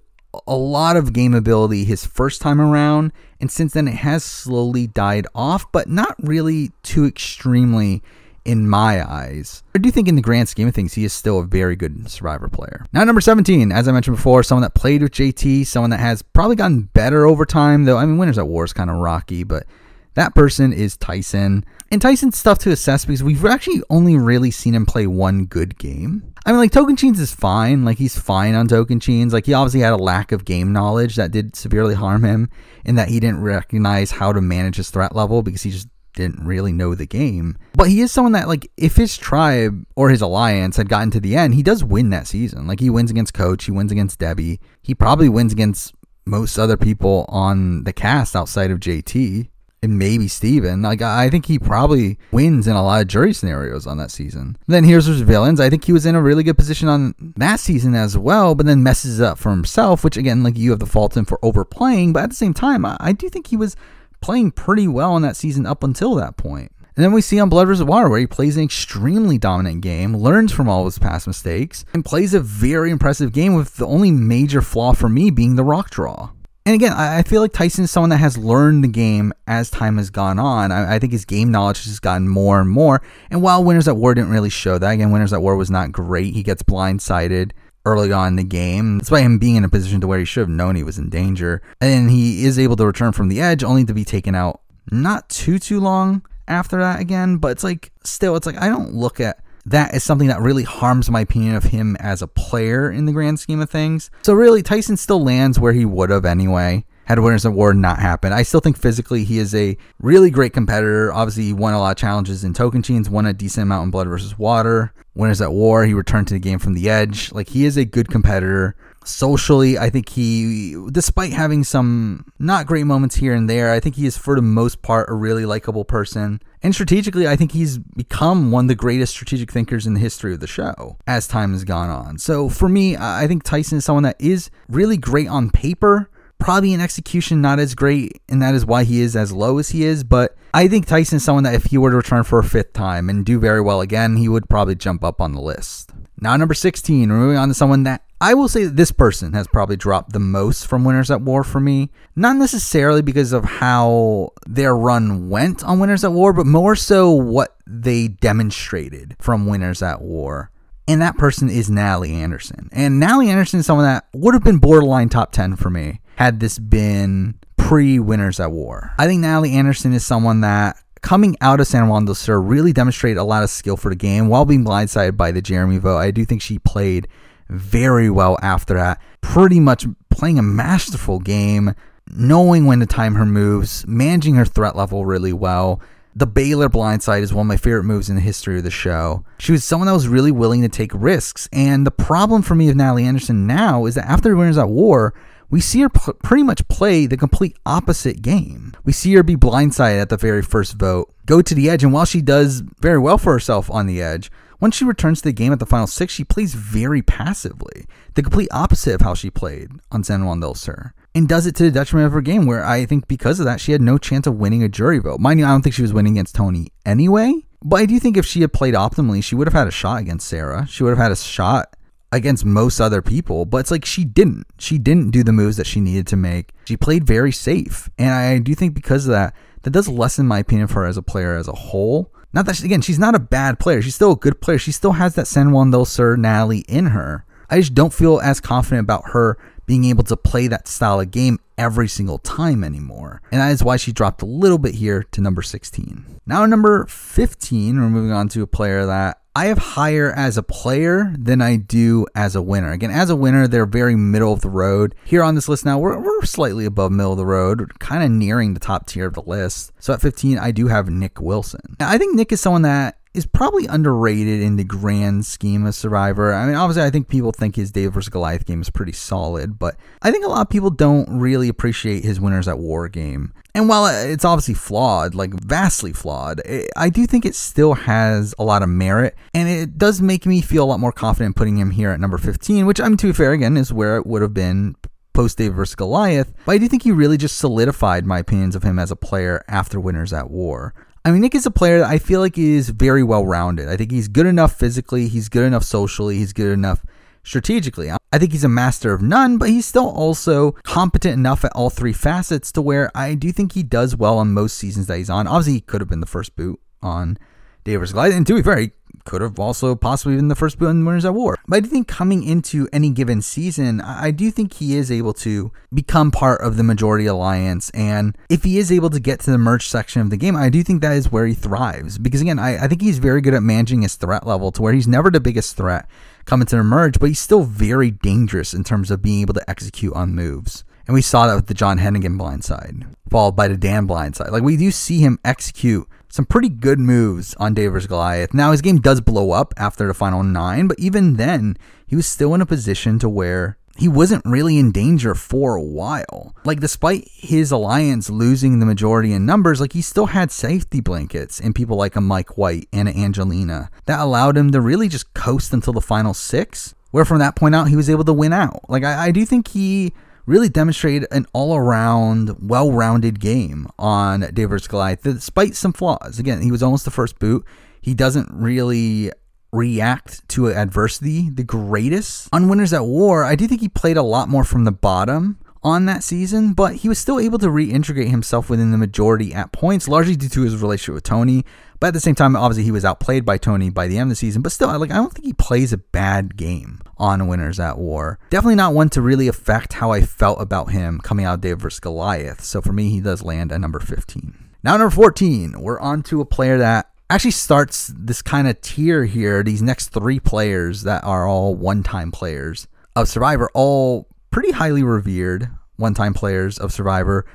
a lot of gameability his first time around, and since then it has slowly died off, but not really too extremely in my eyes. I do think, in the grand scheme of things, he is still a very good survivor player. Now, number 17, as I mentioned before, someone that played with JT, someone that has probably gotten better over time, though. I mean, Winners at War is kind of rocky, but that person is Tyson. And Tyson's tough to assess because we've actually only really seen him play one good game. I mean, like Token Chains is fine. Like he's fine on Token Chains. Like he obviously had a lack of game knowledge that did severely harm him, in that he didn't recognize how to manage his threat level because he just didn't really know the game. But he is someone that like if his tribe or his alliance had gotten to the end, he does win that season. Like he wins against Coach, he wins against Debbie, he probably wins against most other people on the cast outside of JT and maybe Steven. Like I think he probably wins in a lot of jury scenarios on that season. Then here's his villains. I think he was in a really good position on that season as well, but then messes up for himself, which again, like you have the fault in for overplaying, but at the same time, I, I do think he was playing pretty well in that season up until that point. And then we see on Blood vs. Water where he plays an extremely dominant game, learns from all his past mistakes, and plays a very impressive game with the only major flaw for me being the rock draw. And again, I feel like Tyson is someone that has learned the game as time has gone on. I, I think his game knowledge has gotten more and more. And while Winners at War didn't really show that, again, Winners at War was not great. He gets blindsided early on in the game. That's why him being in a position to where he should have known he was in danger. And he is able to return from the edge, only to be taken out not too, too long after that again. But it's like, still, it's like, I don't look at that is something that really harms my opinion of him as a player in the grand scheme of things. So really, Tyson still lands where he would have anyway had Winners winners award not happened. I still think physically he is a really great competitor. Obviously, he won a lot of challenges in Token Chains, won a decent amount in Blood versus Water. Winners at War, he returned to the game from the edge. Like he is a good competitor socially, I think he, despite having some not great moments here and there, I think he is for the most part a really likable person. And strategically, I think he's become one of the greatest strategic thinkers in the history of the show as time has gone on. So for me, I think Tyson is someone that is really great on paper, probably in execution not as great, and that is why he is as low as he is. But I think Tyson is someone that if he were to return for a fifth time and do very well again, he would probably jump up on the list. Now, number 16, we're moving on to someone that I will say that this person has probably dropped the most from Winners at War for me. Not necessarily because of how their run went on Winners at War, but more so what they demonstrated from Winners at War. And that person is Natalie Anderson. And Natalie Anderson is someone that would have been borderline top 10 for me had this been pre Winners at War. I think Natalie Anderson is someone that coming out of San Juan del Sur really demonstrated a lot of skill for the game while being blindsided by the Jeremy vote. I do think she played very well after that, pretty much playing a masterful game, knowing when to time her moves, managing her threat level really well. The Baylor blindside is one of my favorite moves in the history of the show. She was someone that was really willing to take risks, and the problem for me with Natalie Anderson now is that after Winners at War, we see her p- pretty much play the complete opposite game. We see her be blindsided at the very first vote, go to the edge, and while she does very well for herself on the edge, when she returns to the game at the final six, she plays very passively, the complete opposite of how she played on San Juan del Sur, and does it to the detriment of her game, where I think because of that, she had no chance of winning a jury vote. Mind you, I don't think she was winning against Tony anyway, but I do think if she had played optimally, she would have had a shot against Sarah. She would have had a shot against most other people, but it's like she didn't. She didn't do the moves that she needed to make. She played very safe. And I do think because of that, that does lessen my opinion of her as a player as a whole. Not that she, again, she's not a bad player. She's still a good player. She still has that San Juan del Sur Natalie in her. I just don't feel as confident about her being able to play that style of game every single time anymore. And that is why she dropped a little bit here to number 16. Now, number 15, we're moving on to a player that I have higher as a player than I do as a winner. Again, as a winner, they're very middle of the road. Here on this list now, we're, we're slightly above middle of the road, kind of nearing the top tier of the list. So at 15, I do have Nick Wilson. Now, I think Nick is someone that is probably underrated in the grand scheme of Survivor. I mean, obviously, I think people think his David vs. Goliath game is pretty solid, but I think a lot of people don't really appreciate his Winners at War game. And while it's obviously flawed, like vastly flawed, it, I do think it still has a lot of merit. And it does make me feel a lot more confident putting him here at number 15, which I'm too to be fair again is where it would have been post David versus Goliath, but I do think he really just solidified my opinions of him as a player after Winners at War. I mean, Nick is a player that I feel like is very well rounded. I think he's good enough physically, he's good enough socially, he's good enough strategically. I think he's a master of none, but he's still also competent enough at all three facets to where I do think he does well on most seasons that he's on. Obviously, he could have been the first boot on Davis Glide, and to be fair, he could have also possibly been the first button winners at war. But I do think coming into any given season, I do think he is able to become part of the majority alliance. And if he is able to get to the merge section of the game, I do think that is where he thrives. Because again, I, I think he's very good at managing his threat level to where he's never the biggest threat coming to the merge, but he's still very dangerous in terms of being able to execute on moves. And we saw that with the John Hennigan blindside, followed by the Dan blindside. Like we do see him execute some pretty good moves on Davis Goliath. Now, his game does blow up after the final nine, but even then, he was still in a position to where he wasn't really in danger for a while. Like, despite his alliance losing the majority in numbers, like, he still had safety blankets and people like a Mike White and Angelina that allowed him to really just coast until the final six, where from that point out, he was able to win out. Like, I, I do think he really demonstrated an all around, well rounded game on David Goliath, despite some flaws. Again, he was almost the first boot. He doesn't really react to adversity the greatest. On Winners at War, I do think he played a lot more from the bottom on that season, but he was still able to reintegrate himself within the majority at points, largely due to his relationship with Tony. But at the same time, obviously he was outplayed by Tony by the end of the season. But still, like I don't think he plays a bad game on Winners at War. Definitely not one to really affect how I felt about him coming out of David versus Goliath. So for me, he does land at number 15. Now, number 14, we're on to a player that actually starts this kind of tier here. These next three players that are all one time players of Survivor, all pretty highly revered one time players of Survivor.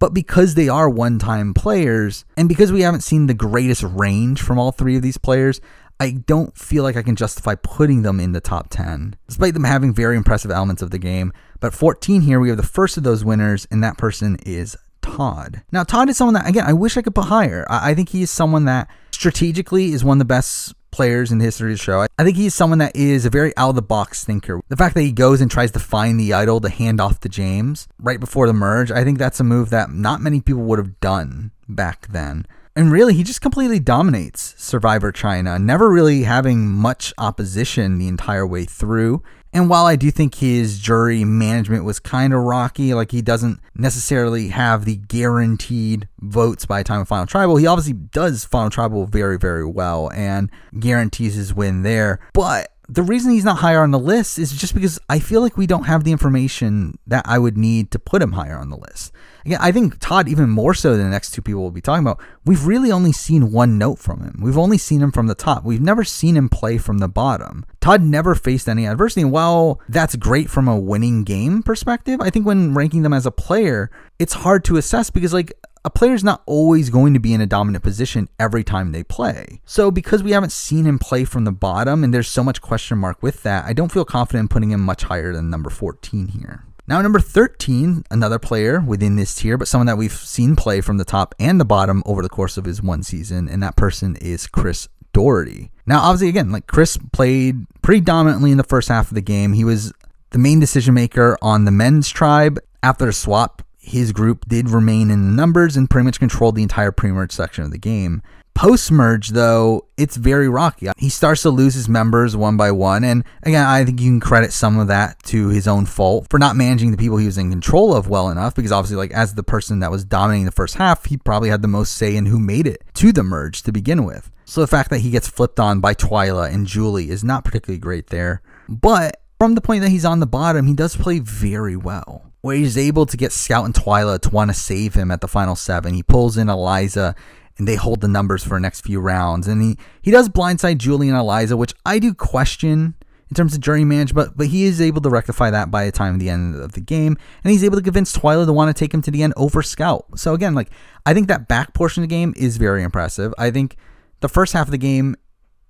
But because they are one time players, and because we haven't seen the greatest range from all three of these players, I don't feel like I can justify putting them in the top 10, despite them having very impressive elements of the game. But 14 here, we have the first of those winners, and that person is Todd. Now, Todd is someone that, again, I wish I could put higher. I, I think he is someone that strategically is one of the best players in the history of the show. I think he's someone that is a very out of the box thinker. The fact that he goes and tries to find the idol to hand off to James right before the merge, I think that's a move that not many people would have done back then. And really, he just completely dominates Survivor China, never really having much opposition the entire way through. And while I do think his jury management was kind of rocky, like he doesn't necessarily have the guaranteed votes by time of Final Tribal, he obviously does Final Tribal very, very well and guarantees his win there. But the reason he's not higher on the list is just because I feel like we don't have the information that I would need to put him higher on the list. Again, I think Todd, even more so than the next two people we'll be talking about, we've really only seen one note from him. We've only seen him from the top. We've never seen him play from the bottom. Todd never faced any adversity. And while that's great from a winning game perspective, I think when ranking them as a player, it's hard to assess because, like, a player is not always going to be in a dominant position every time they play. So, because we haven't seen him play from the bottom and there's so much question mark with that, I don't feel confident in putting him much higher than number 14 here. Now, number 13, another player within this tier, but someone that we've seen play from the top and the bottom over the course of his one season, and that person is Chris Doherty. Now, obviously, again, like Chris played predominantly in the first half of the game. He was the main decision maker on the men's tribe after a swap his group did remain in numbers and pretty much controlled the entire pre-merge section of the game. Post-merge, though, it's very rocky. He starts to lose his members one by one, and again, I think you can credit some of that to his own fault for not managing the people he was in control of well enough, because obviously, like, as the person that was dominating the first half, he probably had the most say in who made it to the merge to begin with. So the fact that he gets flipped on by Twyla and Julie is not particularly great there. But from the point that he's on the bottom, he does play very well where he's able to get Scout and Twyla to want to save him at the final seven. He pulls in Eliza and they hold the numbers for the next few rounds. And he, he does blindside Julie and Eliza, which I do question in terms of jury management, but, but he is able to rectify that by the time the end of the game. And he's able to convince Twyla to want to take him to the end over Scout. So again, like I think that back portion of the game is very impressive. I think the first half of the game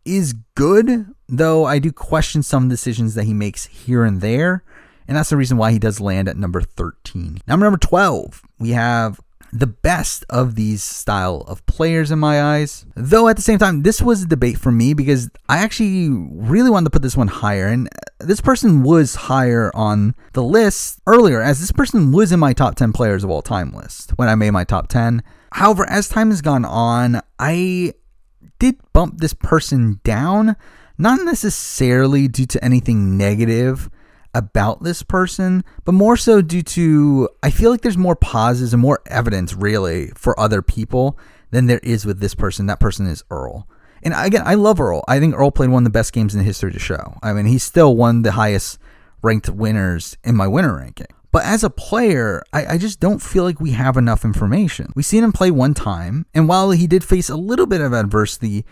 is good, though I do question some decisions that he makes here and there. And that's the reason why he does land at number 13. Number number 12, we have the best of these style of players in my eyes. Though at the same time, this was a debate for me because I actually really wanted to put this one higher. And uh, this person was higher on the list earlier, as this person was in my top 10 players of all time list when I made my top 10. However, as time has gone on, I did bump this person down, not necessarily due to anything negative about this person, but more so due to I feel like there's more pauses and more evidence really for other people than there is with this person. That person is Earl. And again, I love Earl. I think Earl played one of the best games in the history of the show. I mean, he's still one of the highest ranked winners in my winner ranking. But as a player, I, I, just don't feel like we have enough information. We've seen him play one time, and while he did face a little bit of adversity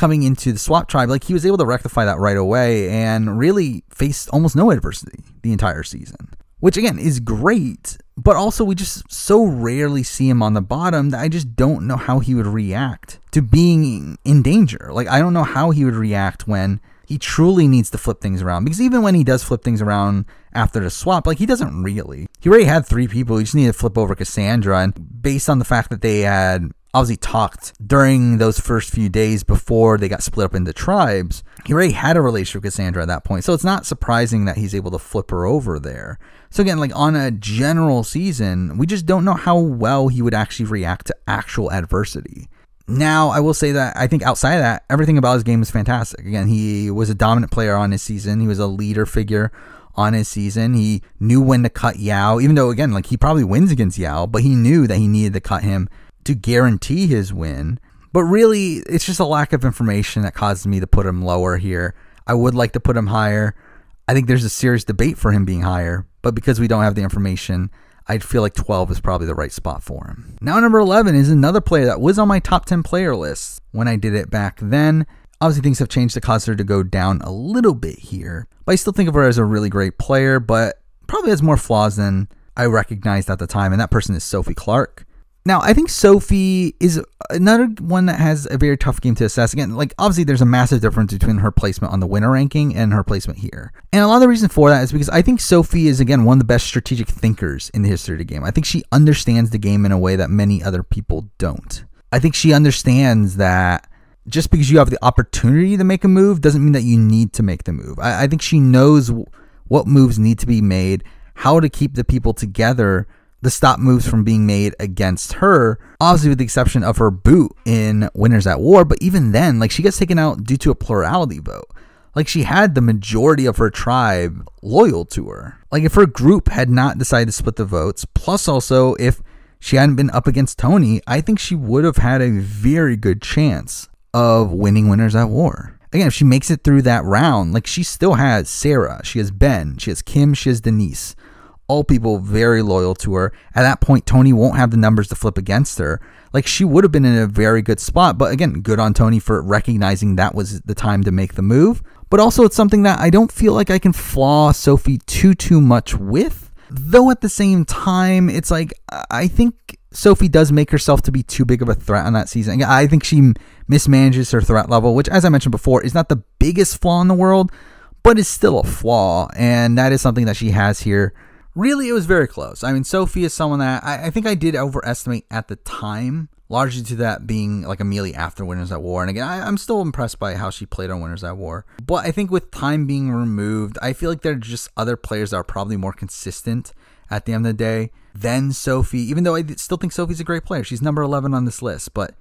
coming into the swap tribe, like he was able to rectify that right away and really faced almost no adversity the entire season, which again is great. But also, we just so rarely see him on the bottom that I just don't know how he would react to being in danger. Like, I don't know how he would react when he truly needs to flip things around because even when he does flip things around after the swap, like he doesn't really. He already had three people. He just needed to flip over Cassandra, and based on the fact that they had obviously talked during those first few days before they got split up into tribes. He already had a relationship with Cassandra at that point, so it's not surprising that he's able to flip her over there. So again, like on a general season, we just don't know how well he would actually react to actual adversity. Now, I will say that I think outside of that, everything about his game is fantastic. Again, he was a dominant player on his season. He was a leader figure on his season. He knew when to cut Yao, even though again, like he probably wins against Yao, but he knew that he needed to cut him to guarantee his win. But really, it's just a lack of information that causes me to put him lower here. I would like to put him higher. I think there's a serious debate for him being higher, but because we don't have the information, I feel like 12 is probably the right spot for him. Now, number 11 is another player that was on my top 10 player list when I did it back then. Obviously, things have changed to cause her to go down a little bit here, but I still think of her as a really great player, but probably has more flaws than I recognized at the time. And that person is Sophie Clark. Now, I think Sophie is another one that has a very tough game to assess. Again, like obviously, there's a massive difference between her placement on the winner ranking and her placement here. And a lot of the reason for that is because I think Sophie is, again, one of the best strategic thinkers in the history of the game. I think she understands the game in a way that many other people don't. I think she understands that just because you have the opportunity to make a move doesn't mean that you need to make the move. I, I think she knows what moves need to be made, how to keep the people together the stop moves from being made against her, obviously with the exception of her boot in Winners at War, but even then, like she gets taken out due to a plurality vote. Like she had the majority of her tribe loyal to her. Like if her group had not decided to split the votes, plus also if she hadn't been up against Tony, I think she would have had a very good chance of winning Winners at War. Again, if she makes it through that round, like she still has Sarah, she has Ben, she has Kim, she has Denise all people very loyal to her. At that point, Tony won't have the numbers to flip against her. Like she would have been in a very good spot, but again, good on Tony for recognizing that was the time to make the move. But also, it's something that I don't feel like I can flaw Sophie too too much with. Though at the same time, it's like I think Sophie does make herself to be too big of a threat on that season. I think she mismanages her threat level, which, as I mentioned before, is not the biggest flaw in the world, but it's still a flaw, and that is something that she has here really, it was very close. I mean, Sophie is someone that I, I think I did overestimate at the time, largely to that being like amelia after Winners at War. And again, I, am I'm still impressed by how she played on Winners at War. But I think with time being removed, I feel like there are just other players that are probably more consistent at the end of the day than Sophie, even though I still think Sophie's a great player. She's number 11 on this list, but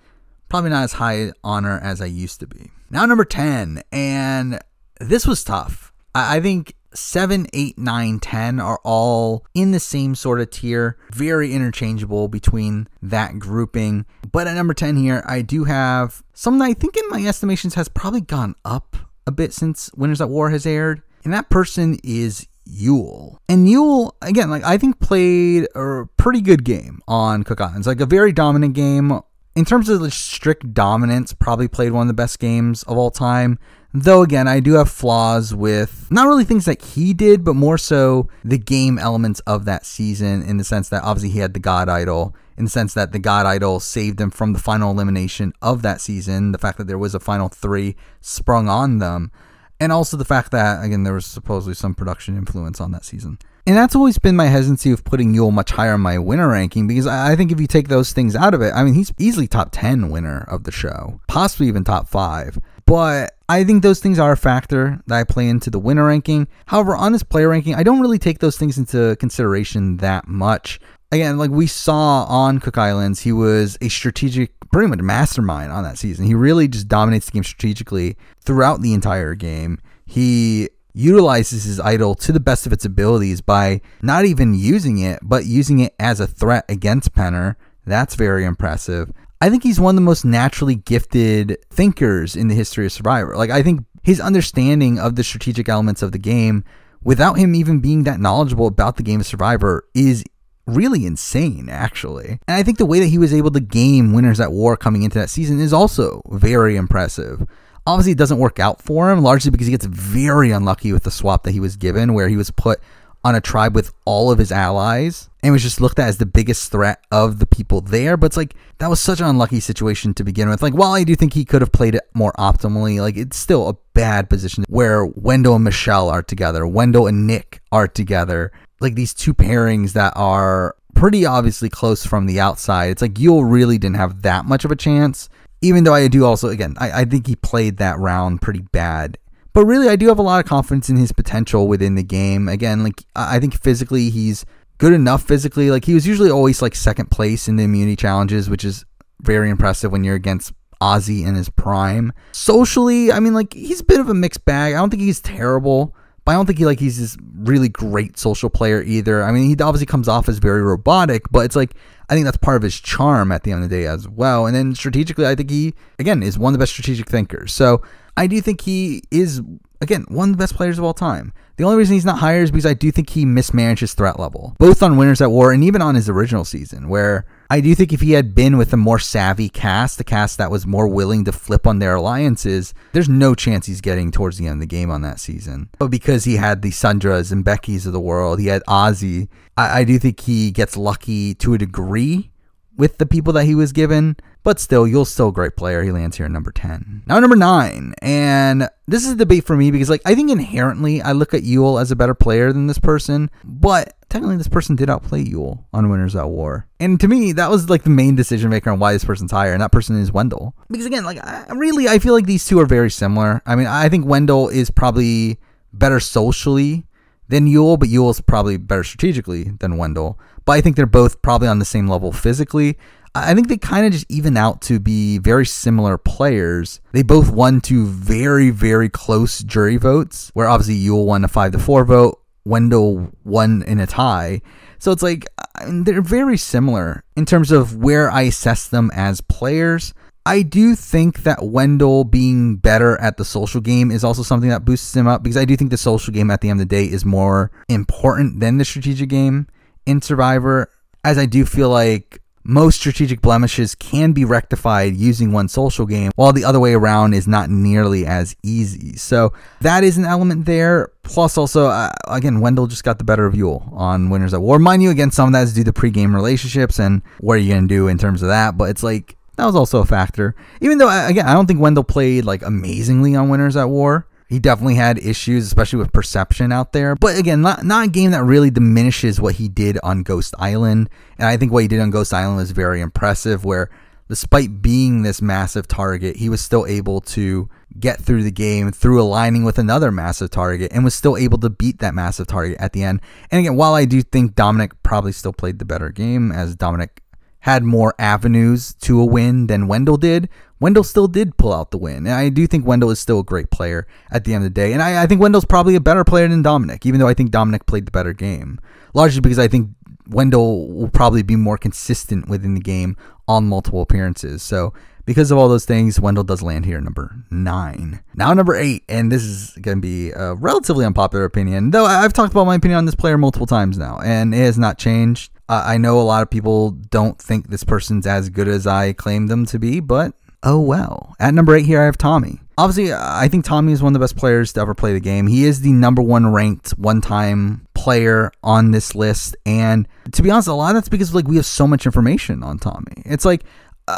probably not as high honor as I used to be. Now, number 10, and this was tough. I, I think 7, 8, 9, 10 are all in the same sort of tier, very interchangeable between that grouping. But at number 10 here, I do have something I think in my estimations has probably gone up a bit since Winners at War has aired. And that person is Yule. And Yule, again, like I think played a pretty good game on Cook Islands, like a very dominant game. In terms of the strict dominance, probably played one of the best games of all time. Though again, I do have flaws with not really things that he did, but more so the game elements of that season in the sense that obviously he had the God Idol, in the sense that the God Idol saved him from the final elimination of that season. The fact that there was a final three sprung on them. And also the fact that, again, there was supposedly some production influence on that season. And that's always been my hesitancy of putting Yule much higher in my winner ranking because I think if you take those things out of it, I mean, he's easily top 10 winner of the show, possibly even top five. But I think those things are a factor that I play into the winner ranking. However, on this player ranking, I don't really take those things into consideration that much. Again, like we saw on Cook Islands, he was a strategic, pretty much mastermind on that season. He really just dominates the game strategically throughout the entire game. He utilizes his idol to the best of its abilities by not even using it, but using it as a threat against Penner. That's very impressive. I think he's one of the most naturally gifted thinkers in the history of Survivor. Like, I think his understanding of the strategic elements of the game, without him even being that knowledgeable about the game of Survivor, is really insane, actually. And I think the way that he was able to game Winners at War coming into that season is also very impressive. Obviously, it doesn't work out for him, largely because he gets very unlucky with the swap that he was given, where he was put on a tribe with all of his allies and was just looked at as the biggest threat of the people there. But it's like that was such an unlucky situation to begin with. Like, while I do think he could have played it more optimally, like it's still a bad position where Wendell and Michelle are together, Wendell and Nick are together. Like these two pairings that are pretty obviously close from the outside. It's like Yule really didn't have that much of a chance. Even though I do also, again, I, I think he played that round pretty bad but really, I do have a lot of confidence in his potential within the game. Again, like I think physically, he's good enough physically. Like he was usually always like second place in the immunity challenges, which is very impressive when you're against Ozzy in his prime. Socially, I mean, like he's a bit of a mixed bag. I don't think he's terrible, but I don't think he like he's this really great social player either. I mean, he obviously comes off as very robotic, but it's like I think that's part of his charm at the end of the day as well. And then strategically, I think he again is one of the best strategic thinkers. So I do think he is again, one of the best players of all time. The only reason he's not higher is because I do think he mismanaged his threat level, both on Winners at War and even on his original season, where I do think if he had been with a more savvy cast, a cast that was more willing to flip on their alliances, there's no chance he's getting towards the end of the game on that season. But because he had the Sundras and Beckys of the world, he had Ozzy, I, I do think he gets lucky to a degree with the people that he was given. But still, you'll still a great player. He lands here at number 10. Now, number nine. And this is a debate for me because, like, I think inherently I look at Yule as a better player than this person, but technically this person did outplay Yule on Winners at War. And to me, that was like the main decision maker on why this person's higher, and that person is Wendell. Because again, like, I, really, I feel like these two are very similar. I mean, I think Wendell is probably better socially than Yule, but Yule's probably better strategically than Wendell. But I think they're both probably on the same level physically. I think they kind of just even out to be very similar players. They both won two very, very close jury votes, where obviously Yule won a 5 to 4 vote, Wendell won in a tie. So it's like I mean, they're very similar in terms of where I assess them as players. I do think that Wendell being better at the social game is also something that boosts him up because I do think the social game at the end of the day is more important than the strategic game in Survivor, as I do feel like most strategic blemishes can be rectified using one social game, while the other way around is not nearly as easy. So that is an element there. Plus, also, uh, again, Wendell just got the better of Yule on Winners at War. Mind you, again, some of that is due to pregame relationships and what are you going to do in terms of that. But it's like that was also a factor. Even though, again, I don't think Wendell played like amazingly on Winners at War he definitely had issues, especially with perception out there. But again, not, not a game that really diminishes what he did on Ghost Island. And I think what he did on Ghost Island was very impressive, where despite being this massive target, he was still able to get through the game through aligning with another massive target and was still able to beat that massive target at the end. And again, while I do think Dominic probably still played the better game, as Dominic had more avenues to a win than Wendell did, Wendell still did pull out the win. And I do think Wendell is still a great player at the end of the day. And I, I think Wendell's probably a better player than Dominic, even though I think Dominic played the better game. Largely because I think Wendell will probably be more consistent within the game on multiple appearances. So because of all those things, Wendell does land here number nine. Now number eight, and this is going to be a relatively unpopular opinion, though I've talked about my opinion on this player multiple times now, and it has not changed. I know a lot of people don't think this person's as good as I claim them to be, but oh well. At number eight here, I have Tommy. Obviously, I think Tommy is one of the best players to ever play the game. He is the number one ranked one time player on this list. And to be honest, a lot of that's because like we have so much information on Tommy. It's like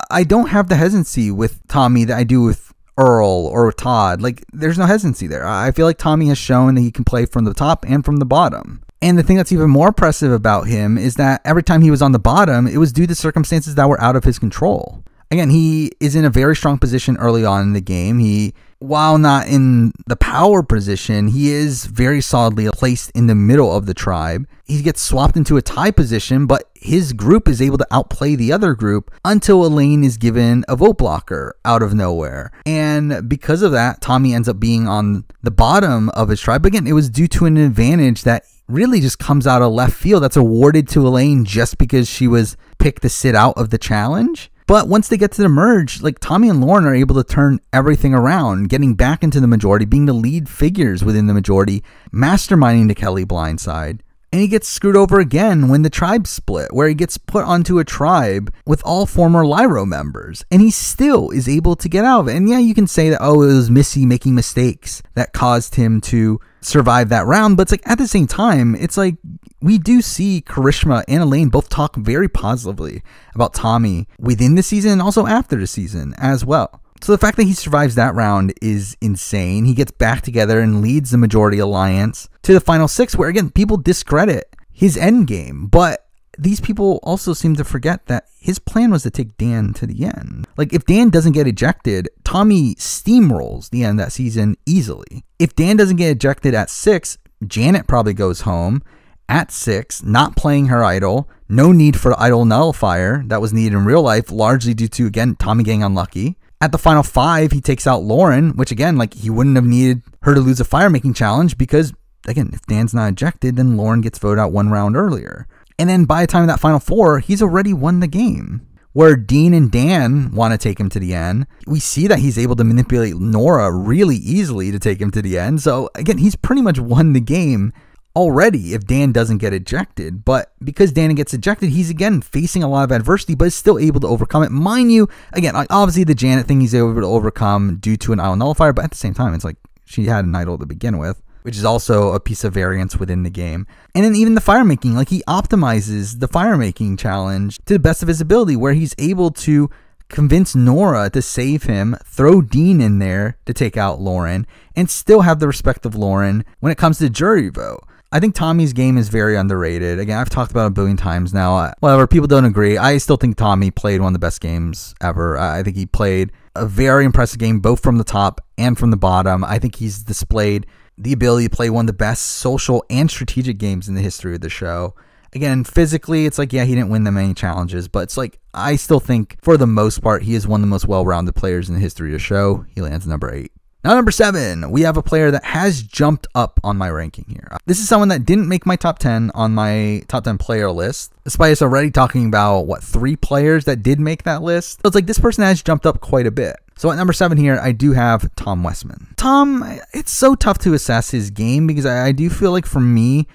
I don't have the hesitancy with Tommy that I do with Earl or with Todd. Like there's no hesitancy there. I feel like Tommy has shown that he can play from the top and from the bottom. And the thing that's even more impressive about him is that every time he was on the bottom, it was due to circumstances that were out of his control again, he is in a very strong position early on in the game. He, while not in the power position, he is very solidly placed in the middle of the tribe. He gets swapped into a tie position, but his group is able to outplay the other group until Elaine is given a vote blocker out of nowhere. And because of that, Tommy ends up being on the bottom of his tribe. Again, it was due to an advantage that really just comes out of left field that's awarded to Elaine just because she was picked to sit out of the challenge. But once they get to the merge, like Tommy and Lauren are able to turn everything around, getting back into the majority, being the lead figures within the majority, masterminding the Kelly blindside. And he gets screwed over again when the tribe split, where he gets put onto a tribe with all former Lyro members. And he still is able to get out of it. And yeah, you can say that, oh, it was Missy making mistakes that caused him to survive that round. But it's like at the same time, it's like we do see Karishma and Elaine both talk very positively about Tommy within the season and also after the season as well. So the fact that he survives that round is insane. He gets back together and leads the majority alliance to the final six, where again, people discredit his end game. But these people also seem to forget that his plan was to take Dan to the end. Like, if Dan doesn't get ejected, Tommy steamrolls the end that season easily. If Dan doesn't get ejected at six, Janet probably goes home at six, not playing her idol. No need for idol nullifier that was needed in real life, largely due to, again, Tommy getting unlucky. At the final five, he takes out Lauren, which again, like he wouldn't have needed her to lose a fire making challenge because again, if Dan's not ejected, then Lauren gets voted out one round earlier. And then by the time of that final four, he's already won the game. Where Dean and Dan want to take him to the end, we see that he's able to manipulate Nora really easily to take him to the end. So again, he's pretty much won the game already if Dan doesn't get ejected. But because Dan gets ejected, he's again facing a lot of adversity, but is still able to overcome it. Mind you, again, obviously the Janet thing he's able to overcome due to an idle nullifier, but at the same time, it's like she had an idol to begin with which is also a piece of variance within the game. And then even the fire making, like he optimizes the fire making challenge to the best of his ability, where he's able to convince Nora to save him, throw Dean in there to take out Lauren, and still have the respect of Lauren when it comes to jury vote. I think Tommy's game is very underrated. Again, I've talked about it a billion times now. Whatever, people don't agree. I still think Tommy played one of the best games ever. I think he played a very impressive game, both from the top and from the bottom. I think he's displayed the ability to play one of the best social and strategic games in the history of the show. Again, physically, it's like, yeah, he didn't win that many challenges, but it's like, I still think for the most part, he is one of the most well rounded players in the history of the show. He lands number eight. Now, number seven, we have a player that has jumped up on my ranking here. This is someone that didn't make my top 10 on my top 10 player list, despite us already talking about, what, three players that did make that list. So it's like this person has jumped up quite a bit. So at number seven here, I do have Tom Westman. Tom, it's so tough to assess his game because I, I do feel like for me,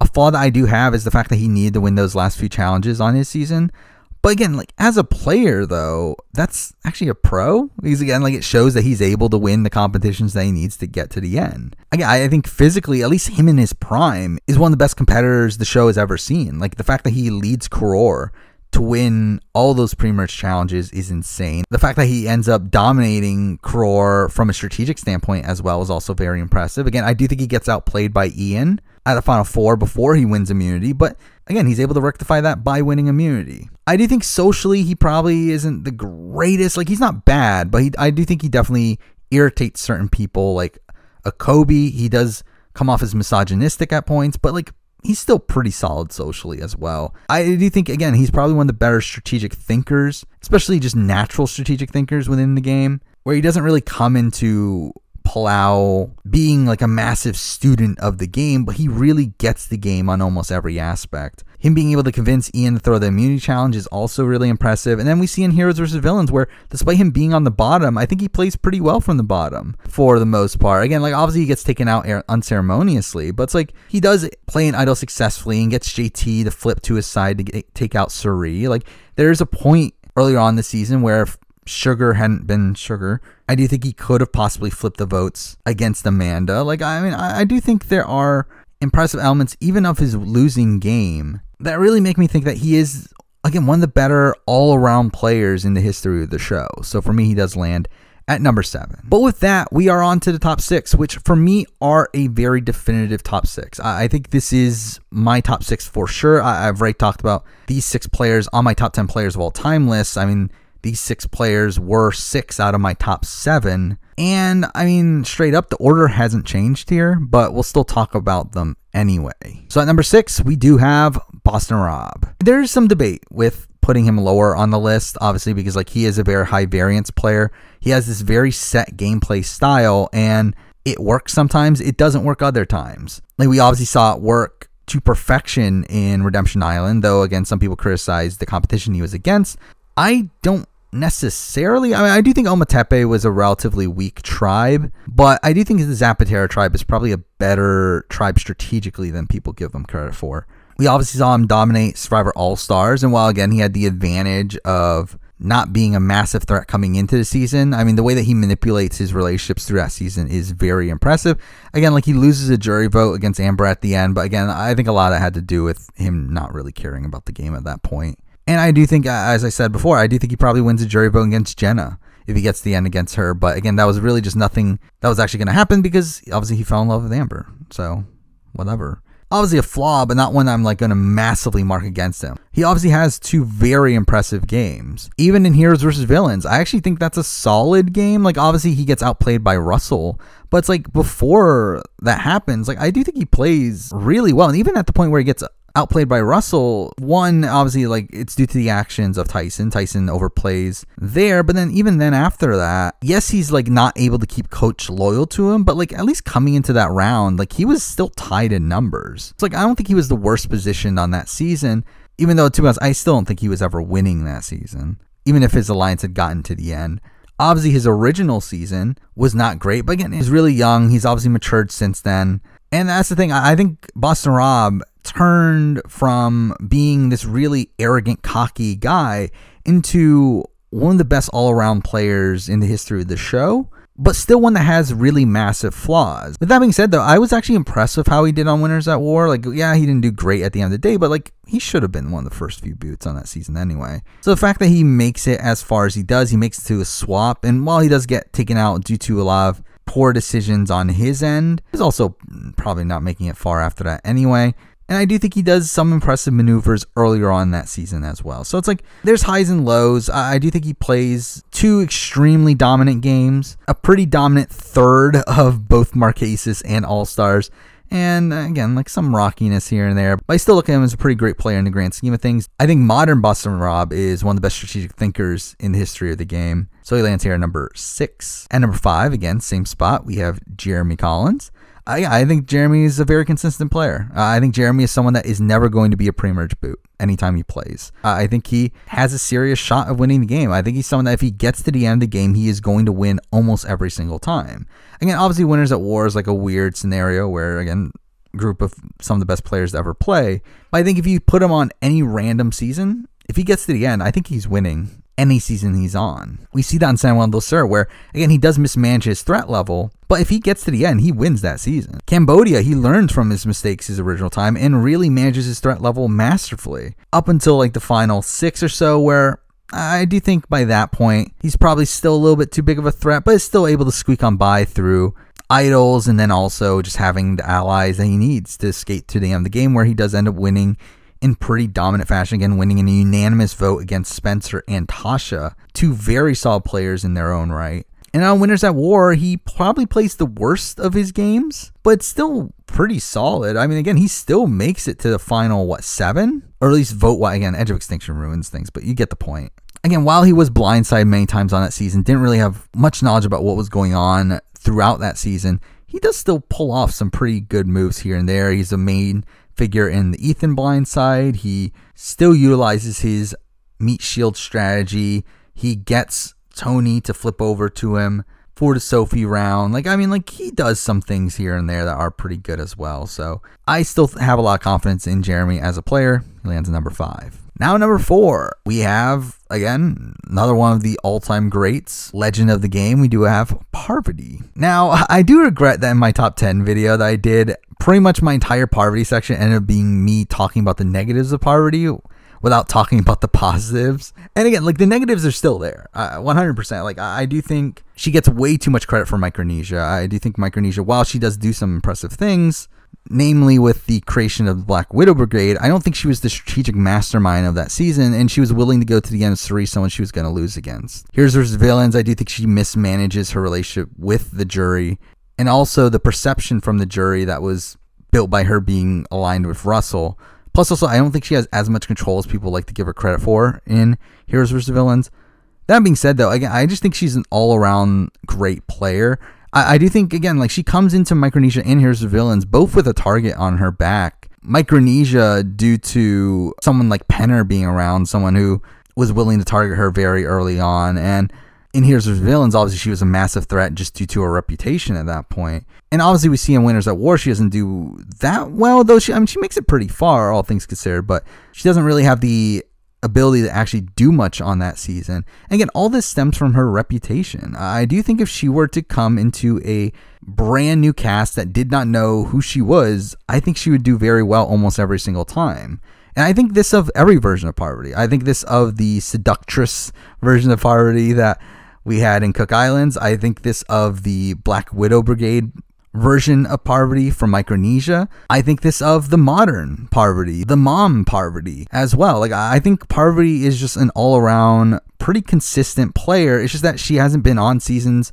a flaw that I do have is the fact that he needed to win those last few challenges on his season. But again, like as a player though, that's actually a pro because again, like it shows that he's able to win the competitions that he needs to get to the end. Again, I think physically, at least him in his prime, is one of the best competitors the show has ever seen. Like the fact that he leads Koror to win all those pre-merge challenges is insane. The fact that he ends up dominating Kror from a strategic standpoint as well is also very impressive. Again, I do think he gets outplayed by Ian at the final four before he wins immunity, but again, he's able to rectify that by winning immunity. I do think socially he probably isn't the greatest. Like he's not bad, but he, I do think he definitely irritates certain people. Like a Kobe, he does come off as misogynistic at points, but like he's still pretty solid socially as well. I do think again he's probably one of the better strategic thinkers, especially just natural strategic thinkers within the game, where he doesn't really come into Palau being like a massive student of the game, but he really gets the game on almost every aspect. Him being able to convince Ian to throw the immunity challenge is also really impressive. And then we see in Heroes vs. Villains where, despite him being on the bottom, I think he plays pretty well from the bottom for the most part. Again, like obviously he gets taken out unceremoniously, but it's like he does play an idol successfully and gets JT to flip to his side to get, take out Suri. Like there's a point earlier on this season where if Sugar hadn't been Sugar, I do think he could have possibly flipped the votes against Amanda. Like I mean, I, I do think there are impressive elements even of his losing game that really make me think that he is again one of the better all-around players in the history of the show. So for me, he does land at number seven. But with that, we are on to the top six, which for me are a very definitive top six. I, I think this is my top six for sure. I, I've already talked about these six players on my top 10 players of all time list. I mean, these six players were six out of my top seven. And I mean, straight up, the order hasn't changed here, but we'll still talk about them anyway. So at number six, we do have Boston Rob. There's some debate with putting him lower on the list, obviously, because like he is a very high variance player. He has this very set gameplay style, and it works sometimes, it doesn't work other times. Like we obviously saw it work to perfection in Redemption Island, though again, some people criticized the competition he was against. I don't necessarily. I, mean, I do think Ometepe was a relatively weak tribe, but I do think the Zapatero tribe is probably a better tribe strategically than people give them credit for. We obviously saw him dominate Survivor All Stars, and while again he had the advantage of not being a massive threat coming into the season. I mean, the way that he manipulates his relationships throughout season is very impressive. Again, like he loses a jury vote against Amber at the end, but again, I think a lot of it had to do with him not really caring about the game at that point. And I do think, uh, as I said before, I do think he probably wins a jury vote against Jenna if he gets the end against her. But again, that was really just nothing that was actually going to happen because obviously he fell in love with Amber. So, whatever. Obviously a flaw, but not one I'm like going to massively mark against him. He obviously has two very impressive games. Even in Heroes versus Villains, I actually think that's a solid game. Like obviously he gets outplayed by Russell, but it's like before that happens, like I do think he plays really well. And even at the point where he gets outplayed by Russell. One, obviously, like it's due to the actions of Tyson. Tyson overplays there, but then even then after that, yes, he's like not able to keep coach loyal to him, but like at least coming into that round, like he was still tied in numbers. It's like I don't think he was the worst positioned on that season. Even though, to be honest, I still don't think he was ever winning that season, even if his alliance had gotten to the end. Obviously, his original season was not great, but again, he's really young. He's obviously matured since then. And that's the thing. I think Boston Rob turned from being this really arrogant, cocky guy into one of the best all around players in the history of the show, but still one that has really massive flaws. With that being said, though, I was actually impressed with how he did on Winners at War. Like, yeah, he didn't do great at the end of the day, but like, he should have been one of the first few boots on that season anyway. So the fact that he makes it as far as he does, he makes it to a swap, and while he does get taken out due to a lot of poor decisions on his end, he's also probably not making it far after that anyway. And I do think he does some impressive maneuvers earlier on that season as well. So it's like there's highs and lows. I do think he plays two extremely dominant games, a pretty dominant third of both Marquesas and All Stars. And uh, again, like some rockiness here and there, but I still look at him as a pretty great player in the grand scheme of things. I think modern Boston Rob is one of the best strategic thinkers in the history of the game. So he lands here at number six. And number five, again, same spot, we have Jeremy Collins. I, I think Jeremy is a very consistent player. Uh, I think Jeremy is someone that is never going to be a pre-merge boot anytime he plays. Uh, I think he has a serious shot of winning the game. I think he's someone that if he gets to the end of the game, he is going to win almost every single time. Again, obviously, winners at war is like a weird scenario where again group of some of the best players to ever play. But I think if you put him on any random season, if he gets to the end, I think he's winning any season he's on. We see that in San Juan del Sur, where again he does mismanage his threat level, but if he gets to the end, he wins that season. Cambodia, he learns from his mistakes his original time and really manages his threat level masterfully up until like the final six or so, where I do think by that point he's probably still a little bit too big of a threat, but is still able to squeak on by through idols and then also just having the allies that he needs to skate to the end of the game, where he does end up winning in pretty dominant fashion, again, winning in a unanimous vote against Spencer and Tasha, two very solid players in their own right. And on Winners at War, he probably plays the worst of his games, but still pretty solid. I mean, again, he still makes it to the final, what, seven? Or at least vote wise. Again, Edge of Extinction ruins things, but you get the point. Again, while he was blindsided many times on that season, didn't really have much knowledge about what was going on throughout that season, he does still pull off some pretty good moves here and there. He's a main figure in the Ethan blind side. He still utilizes his meat shield strategy. He gets Tony to flip over to him for the Sophie round. Like, I mean, like, he does some things here and there that are pretty good as well. So, I still have a lot of confidence in Jeremy as a player. He lands number five. Now, number four, we have again another one of the all-time greats, legend of the game. We do have Parvati. Now, I do regret that in my top ten video that I did, pretty much my entire Parvati section ended up being me talking about the negatives of Parvati without talking about the positives. And again, like the negatives are still there, uh, 100%. Like I, I do think she gets way too much credit for Micronesia. I do think Micronesia, while she does do some impressive things, namely with the creation of the Black Widow Brigade, I don't think she was the strategic mastermind of that season, and she was willing to go to the end of three, someone she was going to lose against. Here's her villains. I do think she mismanages her relationship with the jury, and also the perception from the jury that was built by her being aligned with Russell. Plus, also, I don't think she has as much control as people like to give her credit for in Heroes vs. Villains. That being said, though, again, I just think she's an all around great player. I, I do think again, like she comes into Micronesia and here's the Villains both with a target on her back. Micronesia, due to someone like Penner being around, someone who was willing to target her very early on, and in here's of Villains, obviously she was a massive threat just due to her reputation at that point. And obviously we see in Winners at War she doesn't do that well, though she I mean she makes it pretty far, all things considered, but she doesn't really have the ability to actually do much on that season. And again, all this stems from her reputation. I do think if she were to come into a brand new cast that did not know who she was, I think she would do very well almost every single time. And I think this of every version of poverty. I think this of the seductress version of poverty that we had in Cook Islands. I think this of the Black Widow Brigade version of poverty from Micronesia. I think this of the modern poverty, the mom poverty as well. Like, I think poverty is just an all around pretty consistent player. It's just that she hasn't been on seasons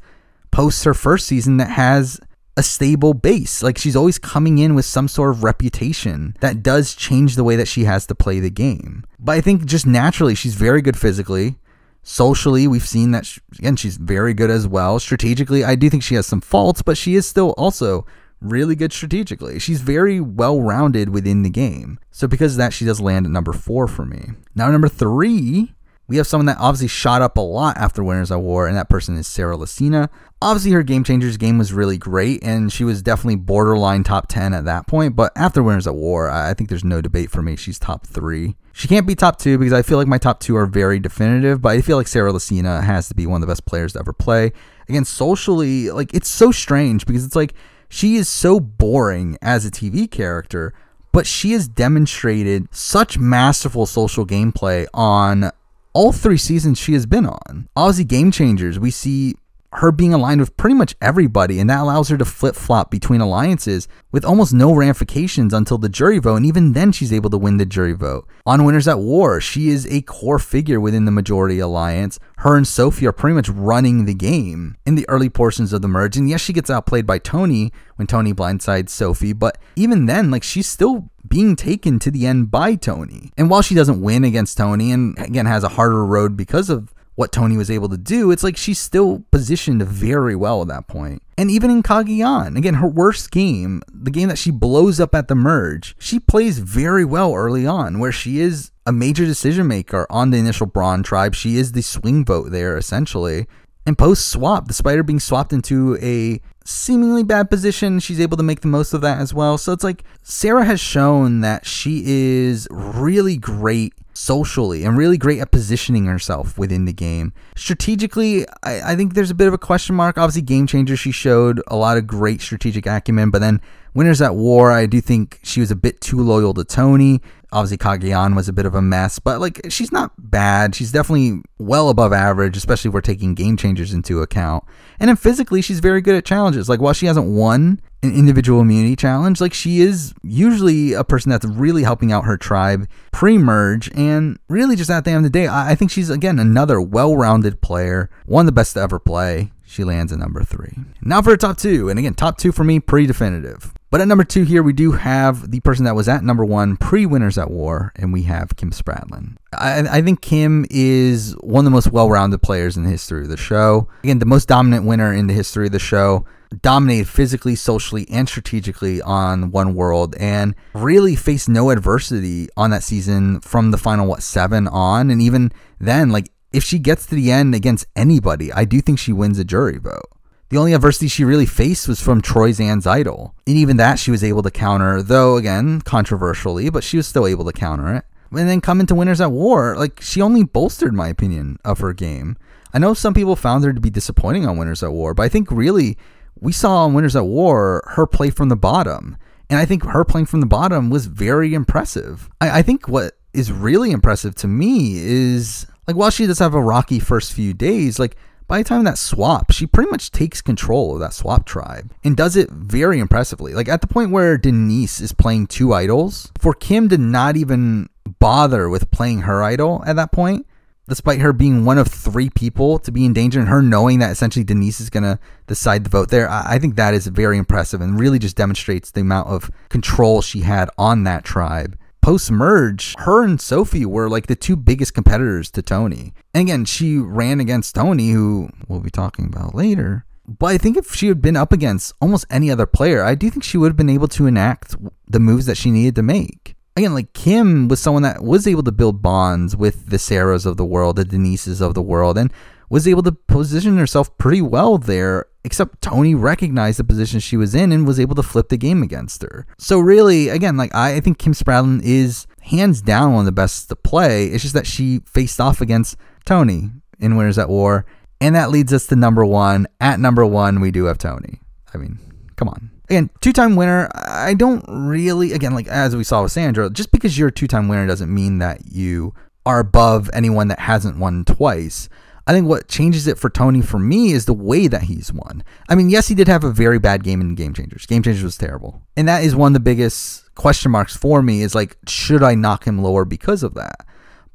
post her first season that has a stable base. Like she's always coming in with some sort of reputation that does change the way that she has to play the game. But I think just naturally she's very good physically. Socially, we've seen that, she, again, she's very good as well. Strategically, I do think she has some faults, but she is still also really good strategically. She's very well rounded within the game. So, because of that, she does land at number four for me. Now, number three, we have someone that obviously shot up a lot after Winners at War, and that person is Sarah Lacina. Obviously, her Game Changers game was really great, and she was definitely borderline top 10 at that point. But after Winners at War, I think there's no debate for me. She's top three. She can't be top two because I feel like my top two are very definitive, but I feel like Sarah Lucina has to be one of the best players to ever play. Again, socially, like, it's so strange because it's like she is so boring as a TV character, but she has demonstrated such masterful social gameplay on all three seasons she has been on. Obviously, Game Changers, we see her being aligned with pretty much everybody, and that allows her to flip flop between alliances with almost no ramifications until the jury vote, and even then she's able to win the jury vote. On Winners at War, she is a core figure within the Majority Alliance. Her and Sophie are pretty much running the game in the early portions of the merge, and yes, she gets outplayed by Tony when Tony blindsides Sophie, but even then, like, she's still being taken to the end by Tony. And while she doesn't win against Tony, and again has a harder road because of what Tony was able to do, it's like she's still positioned very well at that point. And even in Kagiyan, again, her worst game, the game that she blows up at the merge, she plays very well early on, where she is a major decision maker on the initial Brawn tribe. She is the swing vote there, essentially. And post swap, the spider being swapped into a seemingly bad position, she's able to make the most of that as well. So it's like Sarah has shown that she is really great socially and really great at positioning herself within the game. Strategically, I, I, think there's a bit of a question mark. Obviously, Game Changer, she showed a lot of great strategic acumen, but then Winners at War, I do think she was a bit too loyal to Tony obviously Kageon was a bit of a mess, but like she's not bad. She's definitely well above average, especially if we're taking game changers into account. And then physically, she's very good at challenges. Like while she hasn't won an individual immunity challenge, like she is usually a person that's really helping out her tribe pre-merge. And really, just at the end of the day, I, I think she's again another well-rounded player, one of the best to ever play. She lands at number three. Now for a top two, and again, top two for me, pretty definitive. But at number two here, we do have the person that was at number one pre Winners at War, and we have Kim Spradlin. I, I think Kim is one of the most well rounded players in the history of the show. Again, the most dominant winner in the history of the show. Dominated physically, socially, and strategically on One World, and really faced no adversity on that season from the final, what, seven on. And even then, like, if she gets to the end against anybody, I do think she wins a jury vote. The only adversity she really faced was from Troy Zan's idol. And even that she was able to counter, though again, controversially, but she was still able to counter it. And then coming to Winners at War, like she only bolstered my opinion of her game. I know some people found her to be disappointing on Winners at War, but I think really we saw on Winners at War her play from the bottom. And I think her playing from the bottom was very impressive. I, I think what is really impressive to me is like while she does have a rocky first few days, like by the time that swap, she pretty much takes control of that swap tribe and does it very impressively. Like at the point where Denise is playing two idols, for Kim to not even bother with playing her idol at that point, despite her being one of three people to be in danger and her knowing that essentially Denise is going to decide the vote there, I, think that is very impressive and really just demonstrates the amount of control she had on that tribe post merge, her and Sophie were like the two biggest competitors to Tony. And again, she ran against Tony, who we'll be talking about later. But I think if she had been up against almost any other player, I do think she would have been able to enact the moves that she needed to make. Again, like Kim was someone that was able to build bonds with the Sarahs of the world, the Denises of the world, and was able to position herself pretty well there, except Tony recognized the position she was in and was able to flip the game against her. So, really, again, like I, I think Kim Spradlin is hands down one of the best to play. It's just that she faced off against Tony in Winners at War. And that leads us to number one. At number one, we do have Tony. I mean, come on. Again, two time winner, I don't really, again, like as we saw with Sandra, just because you're a two time winner doesn't mean that you are above anyone that hasn't won twice. I think what changes it for Tony for me is the way that he's won. I mean, yes, he did have a very bad game in Game Changers. Game Changers was terrible. And that is one of the biggest question marks for me is like, should I knock him lower because of that?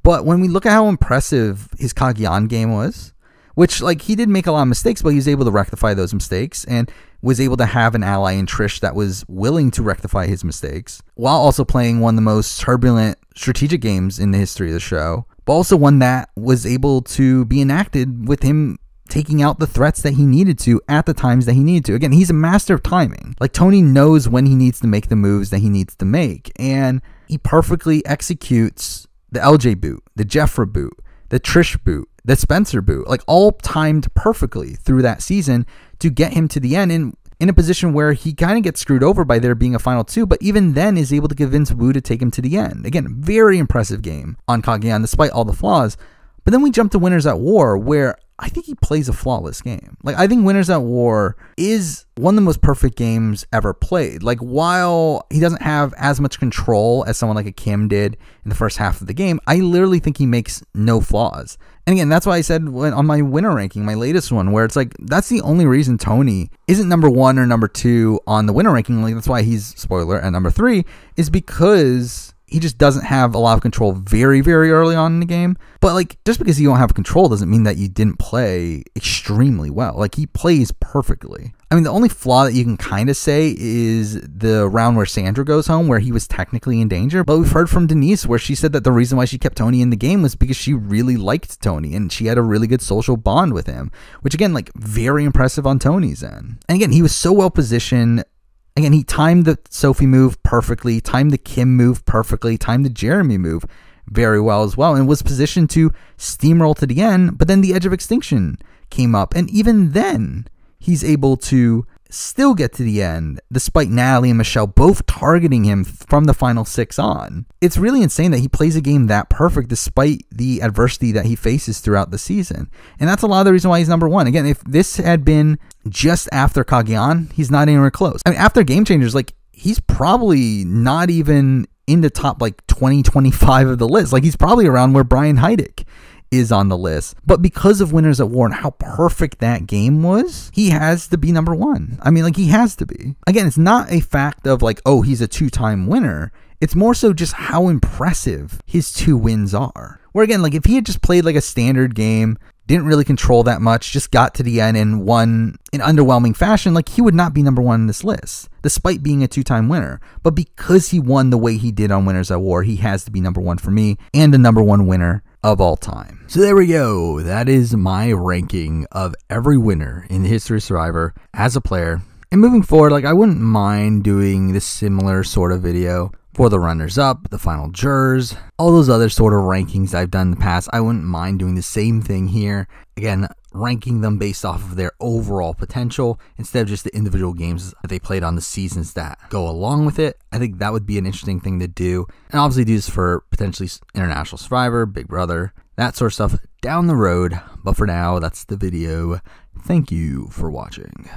But when we look at how impressive his Kagyan game was, which like he did make a lot of mistakes, but he was able to rectify those mistakes and was able to have an ally in Trish that was willing to rectify his mistakes while also playing one of the most turbulent strategic games in the history of the show but also one that was able to be enacted with him taking out the threats that he needed to at the times that he needed to. Again, he's a master of timing. Like Tony knows when he needs to make the moves that he needs to make, and he perfectly executes the LJ boot, the Jeffra boot, the Trish boot, the Spencer boot, like all timed perfectly through that season to get him to the end. And in a position where he kind of gets screwed over by there being a final two, but even then is able to convince Wu to take him to the end. Again, very impressive game on Kageon despite all the flaws. But then we jump to Winners at War, where I think he plays a flawless game. Like I think Winners at War is one of the most perfect games ever played. Like while he doesn't have as much control as someone like a Kim did in the first half of the game, I literally think he makes no flaws. And again, that's why I said on my winner ranking, my latest one, where it's like that's the only reason Tony isn't number one or number two on the winner ranking. Like that's why he's spoiler at number three is because he just doesn't have a lot of control very very early on in the game but like just because you don't have control doesn't mean that you didn't play extremely well like he plays perfectly I mean, the only flaw that you can kind of say is the round where Sandra goes home, where he was technically in danger. But we've heard from Denise where she said that the reason why she kept Tony in the game was because she really liked Tony and she had a really good social bond with him, which again, like very impressive on Tony's end. And again, he was so well positioned again, he timed the Sophie move perfectly, timed the Kim move perfectly, timed the Jeremy move very well as well, and was positioned to steamroll to the end. But then the Edge of Extinction came up, and even then, he's able to still get to the end, despite Natalie and Michelle both targeting him from the final six on. It's really insane that he plays a game that perfect despite the adversity that he faces throughout the season. And that's a lot of the reason why he's number one. Again, if this had been just after Kageon, he's not anywhere close. I mean, after Game Changers, like, he's probably not even in the top like 20, 25 of the list. Like, he's probably around where Brian Heidick is on the list. But because of Winners at War and how perfect that game was, he has to be number one. I mean, like, he has to be. Again, it's not a fact of like, oh, he's a two time winner. It's more so just how impressive his two wins are. Where again, like, if he had just played like a standard game, didn't really control that much, just got to the end and won in underwhelming fashion, like he would not be number one in this list, despite being a two time winner. But because he won the way he did on Winners at War, he has to be number one for me and the number one winner of all time. So there we go. That is my ranking of every winner in the history of Survivor as a player. And moving forward, like I wouldn't mind doing this similar sort of video for the runners up, the final jurors, all those other sort of rankings I've done in the past. I wouldn't mind doing the same thing here. Again, ranking them based off of their overall potential instead of just the individual games that they played on the seasons that go along with it. I think that would be an interesting thing to do. And obviously, do this for potentially International Survivor, Big Brother, that sort of stuff down the road. But for now, that's the video. Thank you for watching.